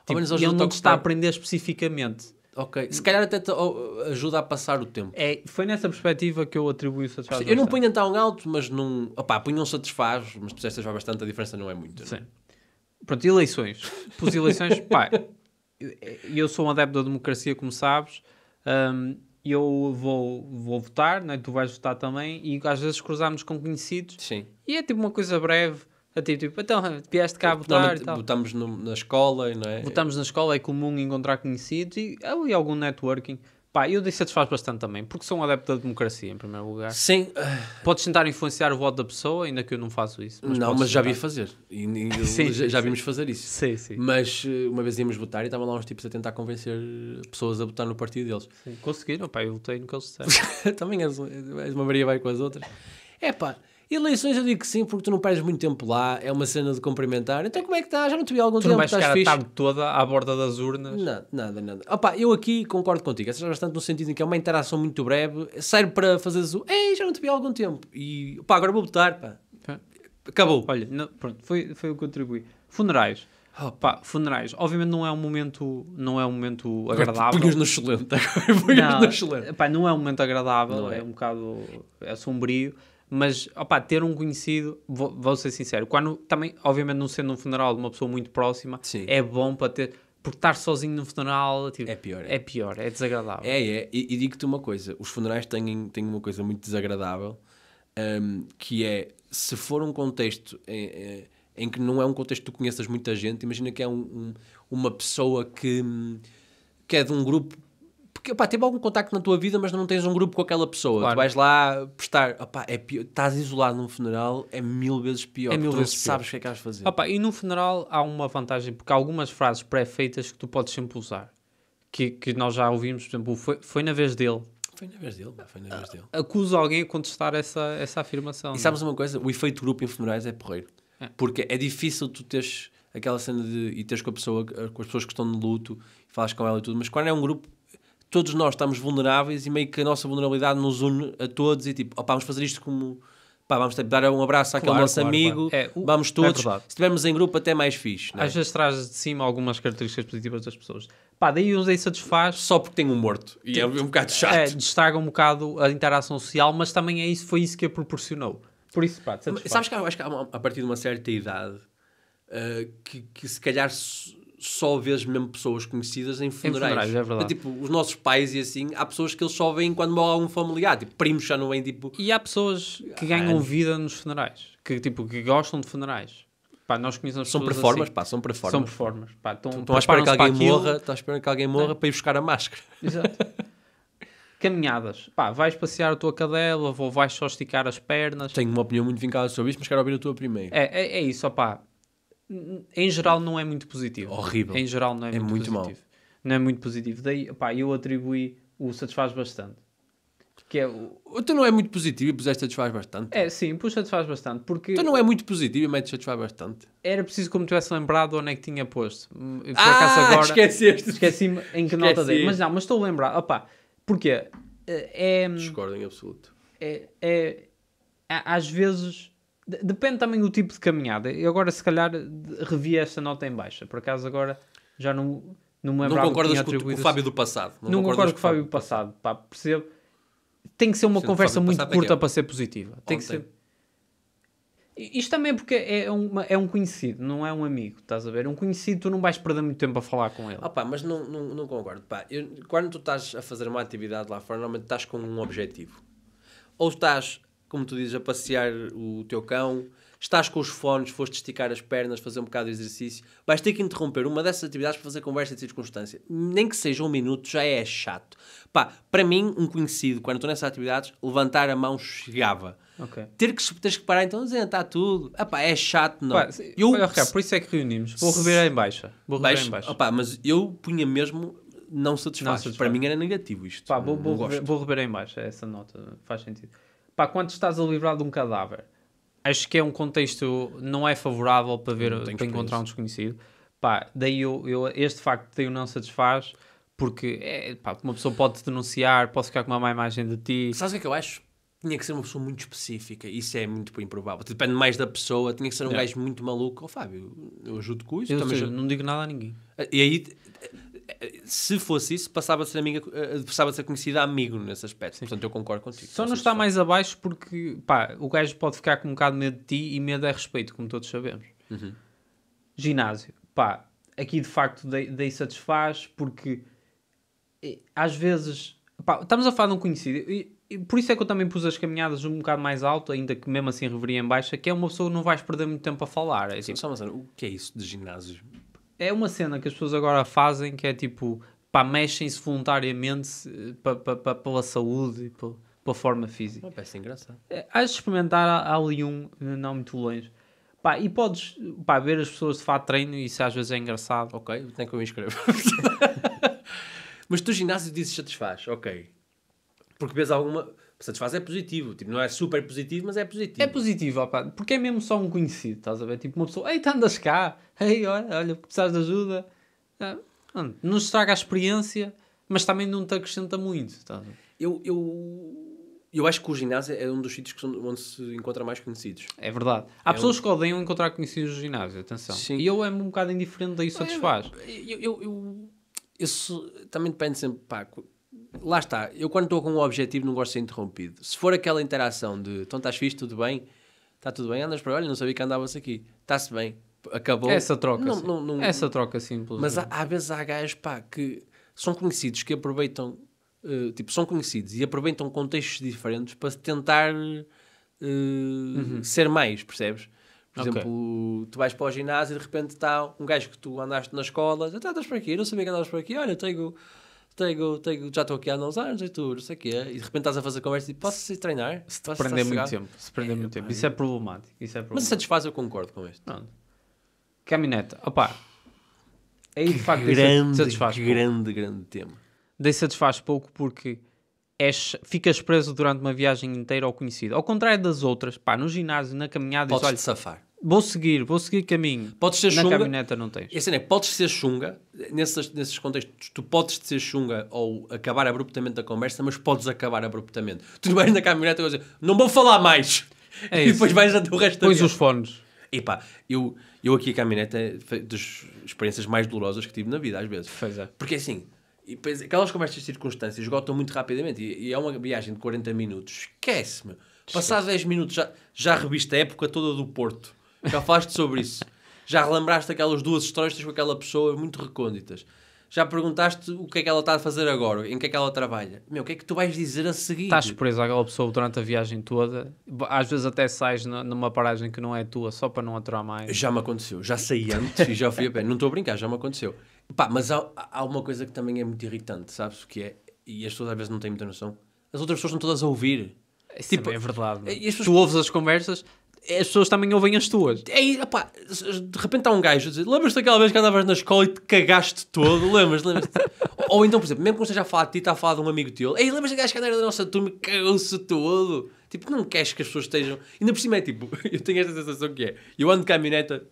Tipo, menos e ele não te está a aprender especificamente. Ok, se calhar até te, ajuda a passar o tempo. É, foi nessa perspectiva que eu atribuí o satisfação. Eu não punha tão alto, mas não. Opá, punha um satisfaz, mas tu disseste bastante, a diferença não é muito. É? Sim. Não? Pronto, eleições. Pus eleições, pá, eu sou um adepto da democracia, como sabes. Um, eu vou, vou votar, né? tu vais votar também, e às vezes cruzamos com conhecidos. Sim. E é tipo uma coisa breve eu é tipo, tipo então, vieste cá votar e tal. Votamos na escola, não é? Votamos na escola, é comum encontrar conhecidos e, e algum networking. Pá, eu disse satisfaz bastante também, porque sou um adepto da democracia, em primeiro lugar. Sim. Podes tentar influenciar o voto da pessoa, ainda que eu não faço isso. Mas não, mas tentar. já vi fazer. E, e (laughs) sim, já, já vimos fazer isso. Sim, sim. Mas eh, uma vez íamos votar e estavam lá uns tipos a tentar convencer eh, pessoas a votar no partido deles. Sim, conseguiram, pá, eu votei no que eles disseram. (laughs) também és, és uma Maria vai com as outras. É pá, Eleições eu digo que sim, porque tu não perdes muito tempo lá, é uma cena de cumprimentar. Então como é que está? Já não te vi há algum tu tempo, não vais ficar fixe? a tarde toda à borda das urnas? Nada, nada, nada. Opa, eu aqui concordo contigo, estás é bastante no sentido em que é uma interação muito breve, serve para fazeres o ei, já não te vi há algum tempo. E pá, agora vou botar, pá. Acabou. Olha, não, pronto, foi, foi o que contribuí. Funerais. Oh, funerais, obviamente não é um momento, não é um momento agradável. Punhas no excelente, agora (laughs) punhas no excelente. Pá, não é um momento agradável, é. é. um bocado é sombrio, mas ter um conhecido, vou, vou, ser sincero, quando também, obviamente, não sendo um funeral de uma pessoa muito próxima, Sim. é bom para ter. Porque estar sozinho num funeral tipo, é pior, é. é. pior, é desagradável. É, é. E, e digo-te uma coisa: os funerais têm, têm uma coisa muito desagradável, um, que é se for um contexto em, em, que não é um contexto que tu conheças muita gente, imagina que é um, um, uma pessoa que, hum, que é de um grupo porque, pá teve algum contacto na tua vida, mas não tens um grupo com aquela pessoa. Claro. Tu vais lá prestar, opá, é pior, estás isolado num funeral, é mil vezes pior. É mil vezes pior. sabes o que é que vais fazer. Opá, e no funeral há uma vantagem, porque há algumas frases pré-feitas que tu podes sempre usar. Que, que nós já ouvimos, por exemplo, foi, foi na vez dele. Foi na vez dele, foi na vez dele. Acusa alguém a contestar essa, essa afirmação. E é? sabes não? uma coisa? O efeito grupo em funerais é porreiro. É. Porque é difícil tu teres aquela cena de e teres com a pessoa, com as pessoas que estão de luto, e falas com ela e tudo, mas quando é um grupo todos nós estamos vulneráveis e meio que a nossa vulnerabilidade nos une a todos e tipo, opá, vamos fazer isto como. Pá, vamos tipo, dar um abraço claro, àquele nosso claro, amigo, É, o, vamos é todos. É se estivermos em grupo, até mais fixe. É? Às vezes traz de cima algumas características positivas das pessoas. Pá, daí uns aí satisfaz. Só porque tem um morto. E é um tipo, bocado chato. É, um bocado a interação social, mas também é isso, foi isso que a proporcionou. Por isso, pá, satisfaz. Sabes que acho que a partir de uma certa idade uh, que, que se calhar só vês mesmo pessoas conhecidas em funerais. Em funerais é verdade. tipo, os nossos pais e assim, há pessoas que eles só veem quando morre algum familiar, tipo, primos já não vêm, tipo... E há pessoas que ah, ganham é. vida nos funerais, que, tipo, que gostam de funerais. Pá, nós conhecemos são performers, assim. pá, são performers. São performers, pá. Estão à espera que alguém morra, estão à espera que alguém morra é. para ir buscar a máscara. (laughs) Exato. Caminhadas, pá, vais passear a tua cadela ou vais só esticar as pernas. Tenho uma opinião muito vincada sobre isso, mas quero ouvir a tua primeiro. É, é, é isso, ó pá em geral não é muito positivo. Horrível. Em geral não é, é muito, muito positivo. Mal. Não é muito positivo. Daí, pá, eu atribuí o satisfaz bastante. Que é o... Tu então não é muito positivo e puseste satisfaz bastante. É, sim, pus satisfaz bastante. Porque... Tu então não é muito positivo e metes satisfaz bastante. Era preciso que me tivesse lembrado onde é que tinha posto. Por ah, agora... esqueceste. Esqueci-me em que Esqueci. nota dei. Mas não, mas estou a lembrar. Opá, porque eh, É... Discordo em absoluto. É, é... Às vezes Depende também do tipo de caminhada. Eu agora, se calhar, revi esta nota em baixa. Por acaso, agora já não, não me lembro. Não concordas com o, tipo Fábio do passado? Não, não concordo com o Fábio do passado, pá, percebo. Tem que ser uma conversa muito é é curta é? para ser positiva. Ontem. Tem que ser. Isto também porque é, uma, é um conhecido, não é um amigo, estás a ver? Um conhecido, tu não vais perder muito tempo a falar com ele. Ah pá, mas não, não, não concordo. Pá, eu, quando tu estás a fazer uma atividade lá fora, normalmente estás com um objetivo. Ou estás como tu dizes, a passear o teu cão, estás com os fones, foste esticar as pernas, fazer um bocado de exercício, vais ter que interromper uma dessas atividades para fazer conversa de circunstância. Nem que seja um minuto, já é chato. Pá, para mim, um conhecido, quando estou nessas atividades, levantar a mão chegava. Okay. Ter que, teres que parar, então, dizer, está tudo. Epá, ah, é chato, não. Pá, se, eu, olha, Ricardo, por isso é que reunimos. Vou rever em baixa. Vou rever em baixa. Ah, mas eu punha mesmo não satisfaço. Para mim era negativo isto. Pá, vou, vou, rever, vou rever em baixa é essa nota. Faz sentido. Pá, quando estás a livrar de um cadáver, acho que é um contexto não é favorável para ver para encontrar um desconhecido. Pá, daí eu, eu este facto daí eu não satisfaz porque é, pá, uma pessoa pode te denunciar, pode ficar com uma má imagem de ti. Sabes o que é que eu acho? Tinha que ser uma pessoa muito específica, isso é muito improvável. Tipo, depende mais da pessoa, tinha que ser um é. gajo muito maluco. Ó oh, Fábio, eu ajudo com isso. Eu, também sei, não digo nada a ninguém. E aí se fosse isso, passava-se a, amiga, eh, passava a conhecida amigo nesse aspecto. Sim. Portanto, eu concordo contigo. Só não está mais abaixo porque, pá, o gajo pode ficar com um bocado de medo de ti e medo é respeito, como todos sabemos. Uhum. Ginásio, pá, aqui de facto dei, satisfaz porque eh, às vezes, pá, estamos a falar de um conhecido. E, e por isso é que eu também pus as caminhadas um bocado mais alto, ainda que mesmo assim reveria em baixa, que é uma pessoa que não vais perder muito tempo a falar. É tipo... Só, o que é isso de ginásio? é uma cena que as pessoas agora fazem que é tipo, pá, mexem-se voluntariamente eh, para pa, pa, pela saúde e pela, pela forma física. Uma peça engraçada. É, Hás de experimentar ali um, não muito longe. Pá, e podes pá, ver as pessoas de fato treino e isso às vezes é engraçado. Ok, tem que eu me inscrever. (laughs) Mas tu ginásio dizes satisfaz, ok. Porque vês alguma satisfaz é positivo, tipo, não é super positivo, mas é positivo. É positivo, opa, porque é mesmo só um conhecido, estás a ver? Tipo, uma pessoa, ei, andas cá, ei, olha, olha, precisas de ajuda. Ah, não, não estraga a experiência, mas também não te acrescenta muito, estás a ver? Eu, eu, eu acho que o ginásio é um dos sítios onde se encontra mais conhecidos. É verdade. Há é pessoas um... que odeiam encontrar conhecidos no ginásio, atenção. Sim. E eu é um bocado indiferente, daí satisfaz. É, eu, eu, eu, eu, isso também depende sempre, pá, lá está, eu quando estou com um objetivo não gosto de ser interrompido. Se for aquela interação de então estás fixe, tudo bem, está tudo bem, andas para olha, não sabia que andavas aqui, está-se bem, acabou. Essa troca, não, não, não, essa troca simples. Mas há, vezes há gajos pá, que são conhecidos que aproveitam, uh, tipo, são conhecidos e aproveitam contextos diferentes para tentar uh, uhum. ser mais, percebes? Por okay. exemplo, tu vais para o ginásio e de repente está um gajo que tu andaste na escola, então, está andas por aqui, não sabia que andavas por aqui, olha, tenho Tego, tenho já estou aqui há uns anos, e tu não sei o quê. E de repente estás a fazer conversa e tipo, posso ir treinar? Se te prender muito tempo. Se prender é, muito tempo. Isso é, é problemático. Isso é problemático. Mas satisfaz, eu concordo com isto. Pronto. Caminhonete. Opa. Aí de facto grande, satisfaz grande, pouco. grande tema. Daí satisfaz pouco porque és, ficas preso durante uma viagem inteira ao conhecido. Ao contrário das outras, pá, no ginásio, na caminhada... Podes-te safar. Vou seguir, vou seguir caminho. Podes ser Na chunga. caminhoneta não tens. É assim, né? Podes ser chunga. Nesses, nesses contextos, tu podes ser chunga ou acabar abruptamente a conversa, mas podes acabar abruptamente. Tu vais na caminhoneta e vais dizer, não vou falar mais. É e depois vais até o resto Pões da os fones. E pá, eu, eu aqui a caminhoneta é das experiências mais dolorosas que tive na vida, às vezes. Pois é. Porque é assim, e aquelas conversas de circunstâncias esgotam muito rapidamente. E, e, é uma viagem de 40 minutos. Esquece-me. Passar 10 minutos já, já revista a época toda do Porto. Já falaste sobre isso. Já relembraste aquelas duas histórias com aquela pessoa muito recônditas. Já perguntaste o que é que ela está a fazer agora, em que é que ela trabalha. Meu, o que é que tu vais dizer a seguir? Estás preso àquela pessoa durante a viagem toda. Às vezes até sais numa paragem que não é tua, só para não aturar mais. Já me aconteceu. Já saí antes e já fui a pé. Não estou a brincar, já me aconteceu. Pá, mas há, há uma coisa que também é muito irritante, sabes o que é? E as pessoas às vezes não têm muita noção. As outras pessoas estão todas a ouvir. Isso tipo, é verdade. Pessoas... Tu ouves as conversas, as pessoas também ouvem as tuas. É, opá, de repente há um gajo a dizer: Lembras-te daquela vez que andavas na escola e te cagaste todo? Lembras? (laughs) lembras ou, ou então, por exemplo, mesmo que não esteja a falar de ti, está a falar de um amigo teu: Ei, lembras daquela gajo que andava na nossa turma e cagou-se todo? Tipo, não queres que as pessoas estejam. Ainda por cima é tipo: (laughs) eu tenho esta sensação que é: eu ando de caminhoneta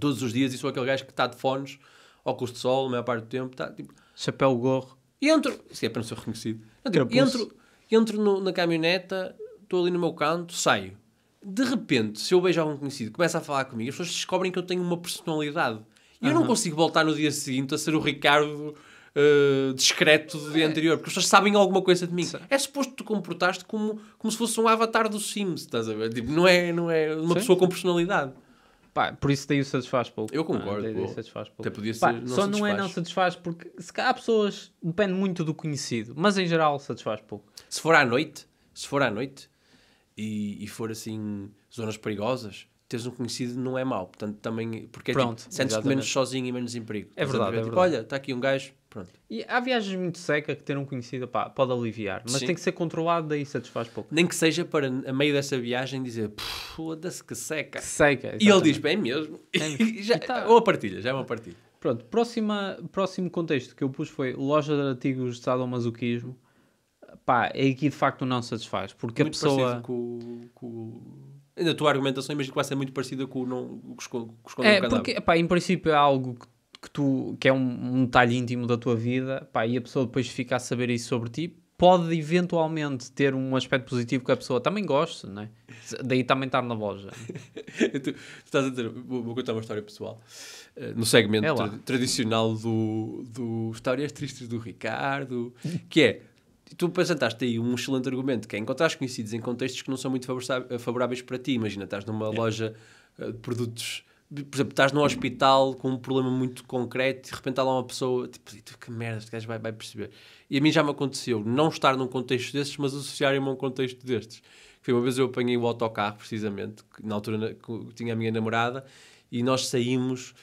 todos os dias e sou aquele gajo que está de fones, óculos de sol, a maior parte do tempo, está tipo. Chapéu gorro. E entro. Isso é para não ser reconhecido. Não, tipo, entro, entro no, na caminhoneta, estou ali no meu canto, saio de repente, se eu vejo algum conhecido, começa a falar comigo, as pessoas descobrem que eu tenho uma personalidade. E uhum. eu não consigo voltar no dia seguinte a ser o Ricardo uh, discreto do dia é. anterior, porque as pessoas sabem alguma coisa de mim. Sim. É suposto que te comportaste como, como se fosse um avatar do Sims, estás a ver? Tipo, não, é, não é uma Sim. pessoa com personalidade. Pá, por isso daí o satisfaz pouco. Eu concordo. Ah, daí satisfaz pouco. Até podia ser Pá, não só satisfaz. não é não satisfaz porque se há pessoas, depende muito do conhecido, mas em geral satisfaz pouco. Se for à noite, se for à noite, e, e for assim zonas perigosas, teres um conhecido não é mau. Portanto, também. Porque é que tipo, sentes-te menos sozinho e menos em perigo. É verdade. É, tipo, verdade. olha, está aqui um gajo. Pronto. E há viagens muito seca que ter um conhecido pá, pode aliviar, mas Sim. tem que ser controlado, daí satisfaz pouco. Nem que seja para, a meio dessa viagem, dizer foda-se que seca. Que seca. Exatamente. E ele diz, bem é mesmo. É (laughs) já, Ou tá. é a partilha, já é uma partilha. Pronto, próxima, próximo contexto que eu pus foi loja de artigos de sadomasoquismo pá, é aqui de facto não satisfaz, porque muito a pessoa... Com, com... a tua argumentação imagino que vai ser muito parecida com o, não, o que esconde É, porque, pá, em princípio é algo que que tu que é um, um detalhe íntimo da tua vida pá, e a pessoa depois fica a saber isso sobre ti pode eventualmente ter um aspecto positivo que a pessoa também goste né? daí também estar na loja (laughs) tu, tu, estás a dizer, vou, vou, contar uma história pessoal uh, no segmento é tra tradicional do, do Histórias Tristes do Ricardo que é tu apresentaste aí um excelente argumento, que é encontrar conhecidos em contextos que não são muito favoráveis para ti. Imagina, estás numa loja eh, de produtos por exemplo, estás num hospital com um problema muito concreto e de repente está lá uma pessoa, tipo, que merda, este gajo vai, vai perceber. E a mim já me aconteceu não estar num contexto destes, mas associar me a um contexto destes. Foi uma vez eu apanhei o autocarro, precisamente, que na altura que tinha a minha namorada, e nós saímos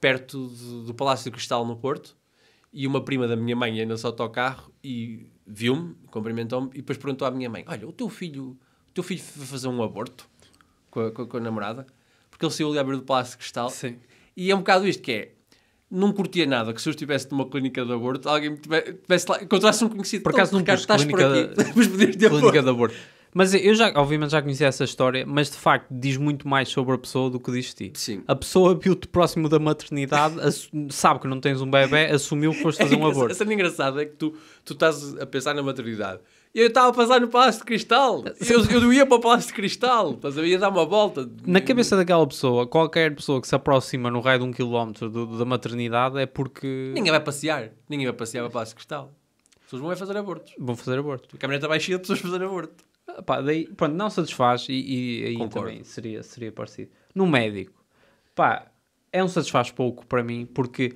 perto do, do Palácio do Cristal, no Porto, e uma prima da minha mãe ainda só autocarro e viu-me, cumprimentou-me e depois perguntou à minha mãe: Olha, o teu filho, o teu filho foi fazer um aborto com a, com a, com a namorada? Porque ele saiu ali a abrir do Palácio de Cristal. Sim. E é um bocado isto que é. Não curtia nada que se eu estivesse numa clínica de aborto, alguém me tivesse, lá, encontrasse um conhecido. Por acaso não, não por acaso estás por aqui, de, (laughs) mas podias de clínica aborto. de aborto. Mas eu já, obviamente, já conhecia essa história, mas de facto diz muito mais sobre a pessoa do que diz ti. Sim. A pessoa viu-te próximo da maternidade, sabe que não tens um bebê, assumiu que foste fazer um (laughs) é aborto. A cena engraçada é que tu, tu estás a pensar na maternidade. Eu estava a passar no Palácio de Cristal. Eu, eu ia para o Palácio de Cristal. Estás a ver? Ia dar uma volta. Na cabeça daquela pessoa, qualquer pessoa que se aproxima no raio de um quilómetro do, da maternidade é porque... Ninguém vai passear. Ninguém vai passear para o Palácio de Cristal. As pessoas vão é fazer abortos. Vão fazer abortos. A caminhoneta vai cheia de pessoas fazer aborto pá, daí, pronto, não satisfaz e, e aí Concordo. também seria, seria parecido. No médico, pá, é um satisfaz pouco para mim, porque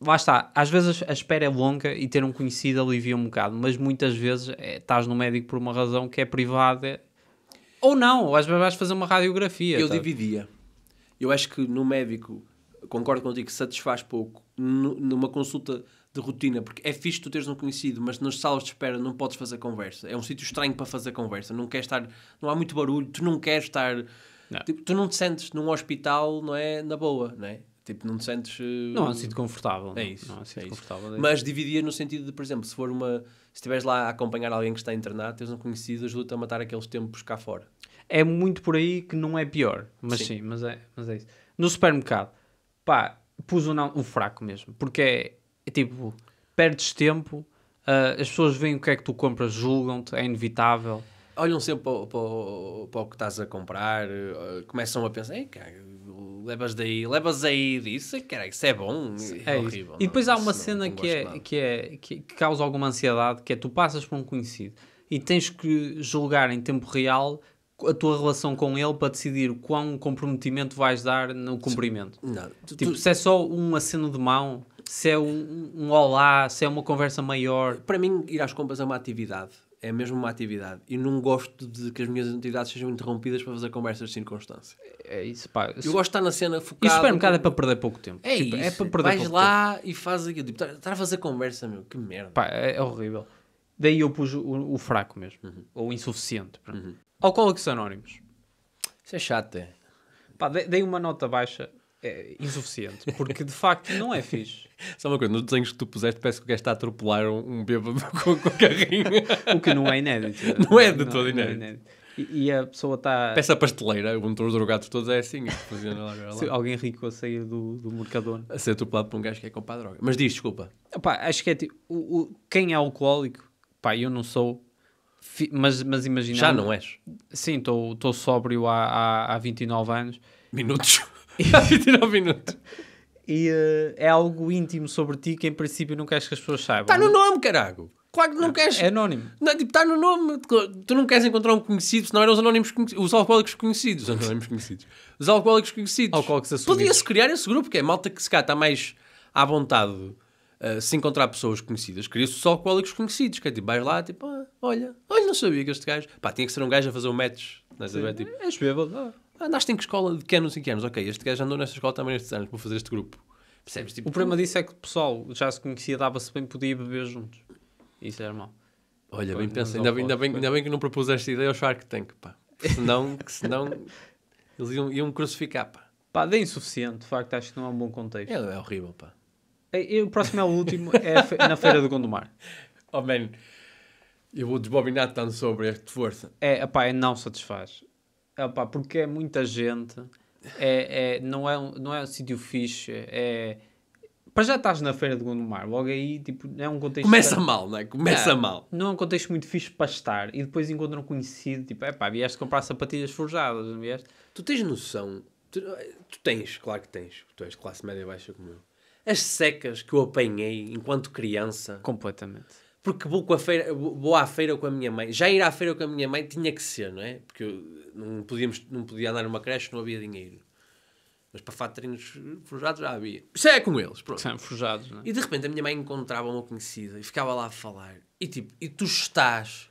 lá está, às vezes a espera é longa e ter um conhecido alivia um bocado, mas muitas vezes é, estás no médico por uma razão que é privada ou não, às vezes vais fazer uma radiografia. Eu tá? dividia. Eu acho que no médico, concordo contigo, satisfaz pouco. N numa consulta de rotina, porque é fixe tu teres um conhecido, mas nas salas de espera não podes fazer conversa. É um sítio estranho para fazer conversa. Não queres estar, não há muito barulho, tu não queres estar. Não. Tipo, tu não te sentes num hospital, não é? Na boa, não é? Tipo, não te sentes. Não, é um sítio confortável. É isso. Não, não é, é confortável. Mas dividia no sentido de, por exemplo, se for uma. Se estiveres lá a acompanhar alguém que está internado, teres um conhecido, ajuda-te a matar aqueles tempos cá fora. É muito por aí que não é pior. Mas sim, sim mas, é, mas é isso. No supermercado, pá, pus o, não, o fraco mesmo. Porque é é tipo, perdes tempo, uh, as pessoas veem o que é que tu compras, julgam-te, é inevitável. Olham sempre para, para, para o que estás a comprar, uh, começam a pensar, ei, cara, levas daí, levas aí disso, cara, isso é bom, é, é horrível. e depois há uma cena não, não que, é, que, é, que, que causa alguma ansiedade, que é tu passas por um conhecido e tens que julgar em tempo real a tua relação com ele para decidir quão comprometimento vais dar no cumprimento. Não, tu, tipo, tu... se é só um aceno de mão, se é um, um olá, se é uma conversa maior. Para mim, ir às compras é uma atividade. É mesmo uma atividade. E não gosto de que as minhas atividades sejam interrompidas para fazer conversas de circunstância. É isso, pá. Eu gosto de estar na cena focado. E o supermercado é para perder pouco tempo. É tipo, é isso. É para perder Vais lá tempo. e faz aquilo. Tipo, estar tá, tá a fazer conversa, meu, que merda. Pá, é, é horrível. Daí eu pus o, o fraco mesmo. Uhum. Ou insuficiente. Uhum. Alcoólicos Anónimos. Isso é chato, é? Pá, dei uma nota baixa é insuficiente, porque de facto não é fixe. (laughs) Só uma coisa, nos desenhos que tu puseste parece que o gajo está a atropelar um, um bêbado (laughs) com, com carrinho. o que não é inédito. Não é de não, todo é inédito. é inédito. E, e, a pessoa está... Peça pasteleira, um dos drogados todos é assim. Se alguém rico a sair do, do mercador. A ser atropelado por um gajo que é comprar droga. Mas diz, desculpa. acho que é tipo, o, o, quem é alcoólico, pá, eu não sou, mas, mas imagina... Já não és? Sim, estou sóbrio há, há, há 29 anos. Minutos. 29 (laughs) minutos. E uh, é algo íntimo sobre ti que em princípio não queres que as pessoas saibam. Está no é? nome, carago! Claro que não é queres. É anónimo. Não, tipo, está no nome. Tu não queres encontrar um conhecido, senão eram os anónimos conhecidos. Os alcoólicos conhecidos. Os anónimos conhecidos. Os alcoólicos conhecidos. Alcoólicos Podia-se criar esse grupo, que é malta que se cá está mais à vontade uh, se encontrar pessoas conhecidas. Cria-se os alcoólicos conhecidos, que é tipo, vais lá, tipo, ah, olha, olha, não sabia que este gajo. Pá, tinha que ser um gajo a fazer um match. Não é, tipo, é, é, andaste ah, em que escola de que anos em que anos? Ok, este gajo andou nesta escola também nestes anos, para fazer este grupo. Percebes? Tipo, o problema disso é que o pessoal já se conhecia, dava-se bem, podia beber juntos. Isso era mal Olha, bem pensa, ainda, ainda, bem, ainda bem que não propus esta ideia ao Shark Tank, pá. Senão, que senão eles iam, iam crucificar, pá. Pá, de insuficiente, de facto, acho que não é um bom contexto. É, é horrível, pá. E, é, e o próximo é o último, é na Feira do Gondomar. (laughs) Oh, man. Eu vou desbobinar tanto sobre este força. É, pá, é não satisfaz. Opa, porque é muita gente, é, é, não, é, não é um sítio fixe, é... Para já estás na feira de Gondomar, logo aí, tipo, é um contexto... Começa mal, não é? Começa é, mal. Não é um contexto muito fixe para estar. E depois encontram um conhecido, tipo, é pá, vieste comprar sapatilhas forjadas, não vieste? Tu tens noção... Tu, tu tens, claro que tens. Tu és de classe média baixa como eu. As secas que eu apanhei enquanto criança... Completamente porque vou, com a feira, vou à feira com a minha mãe. Já ir à feira com a minha mãe tinha que ser, não é? Porque não, podíamos, não podia andar numa creche, não havia dinheiro. Mas para fatrinhos forjados já havia. Isso é com eles, pronto. São forjados, não é? E de repente a minha mãe encontrava uma conhecida e ficava lá a falar. E tipo, e tu estás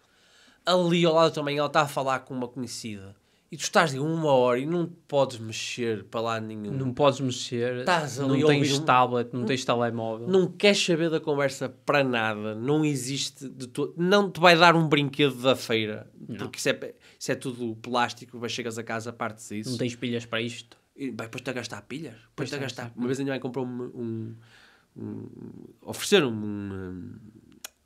ali ao lado também, ela está a falar com uma conhecida e tu estás de uma hora e não podes mexer para lá nenhum. Não podes mexer, estás ali não tens um... tablet, não, não hum? tens telemóvel. Não queres saber da conversa para nada, não existe de todo. Não te vai dar um brinquedo da feira, não. porque isso é, isso é tudo plástico, mas chegas a casa, partes isso. Não tens pilhas para isto. E, bem, depois te a gastar pilhas, depois te a é, gastar. Uma vez a minha mãe comprou-me um. um ofereceram-me um,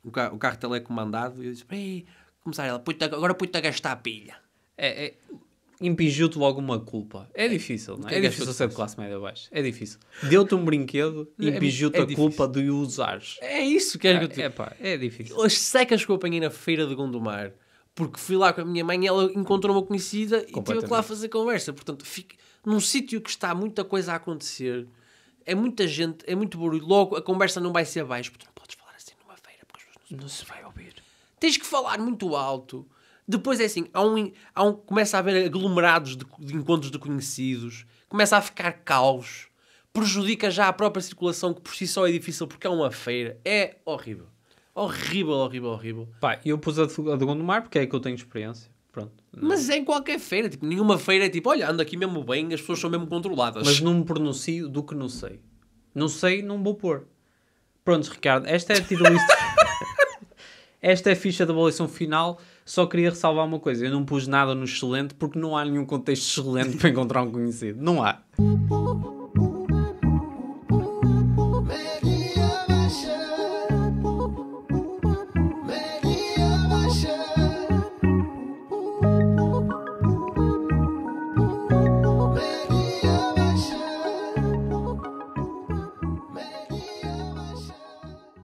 um, carro, um, carro telecomandado e eu disse: Ei, começar ela, agora põe-te a gastar pilha. É, é, impingiu-te alguma culpa. É difícil, não é? É, é difícil ser de classe média baixa. É difícil. Deu-te um brinquedo e é impingiu-te é, é a culpa de o usares. É isso que é, que eu te... é, pá, é difícil. As secas que eu apanhei na feira de Gondomar, porque fui lá com a minha mãe e ela encontrou uma conhecida e que lá fazer conversa. Portanto, fico num sítio que está muita coisa a acontecer, é muita gente, é muito barulho, logo a conversa não vai ser baixa Porque não podes falar assim numa feira, porque as pessoas não se vai ouvir. Tens que falar muito alto depois é assim, há um, há um, começa a haver aglomerados de, de encontros de conhecidos, começa a ficar caos, prejudica já a própria circulação, que por si só é difícil porque é uma feira. É horrível. Horrível, horrível, horrível. Pá, eu pus a de, a de Gondomar porque é que eu tenho experiência. Pronto. Mas é em qualquer feira, tipo, nenhuma feira é tipo, olha, ando aqui mesmo bem, as pessoas são mesmo controladas. Mas não me pronuncio do que não sei. Não sei, não vou pôr. Prontos, Ricardo, esta é a (laughs) esta é a ficha da avaliação final. Só queria ressalvar uma coisa: eu não pus nada no excelente porque não há nenhum contexto excelente (laughs) para encontrar um conhecido. Não há.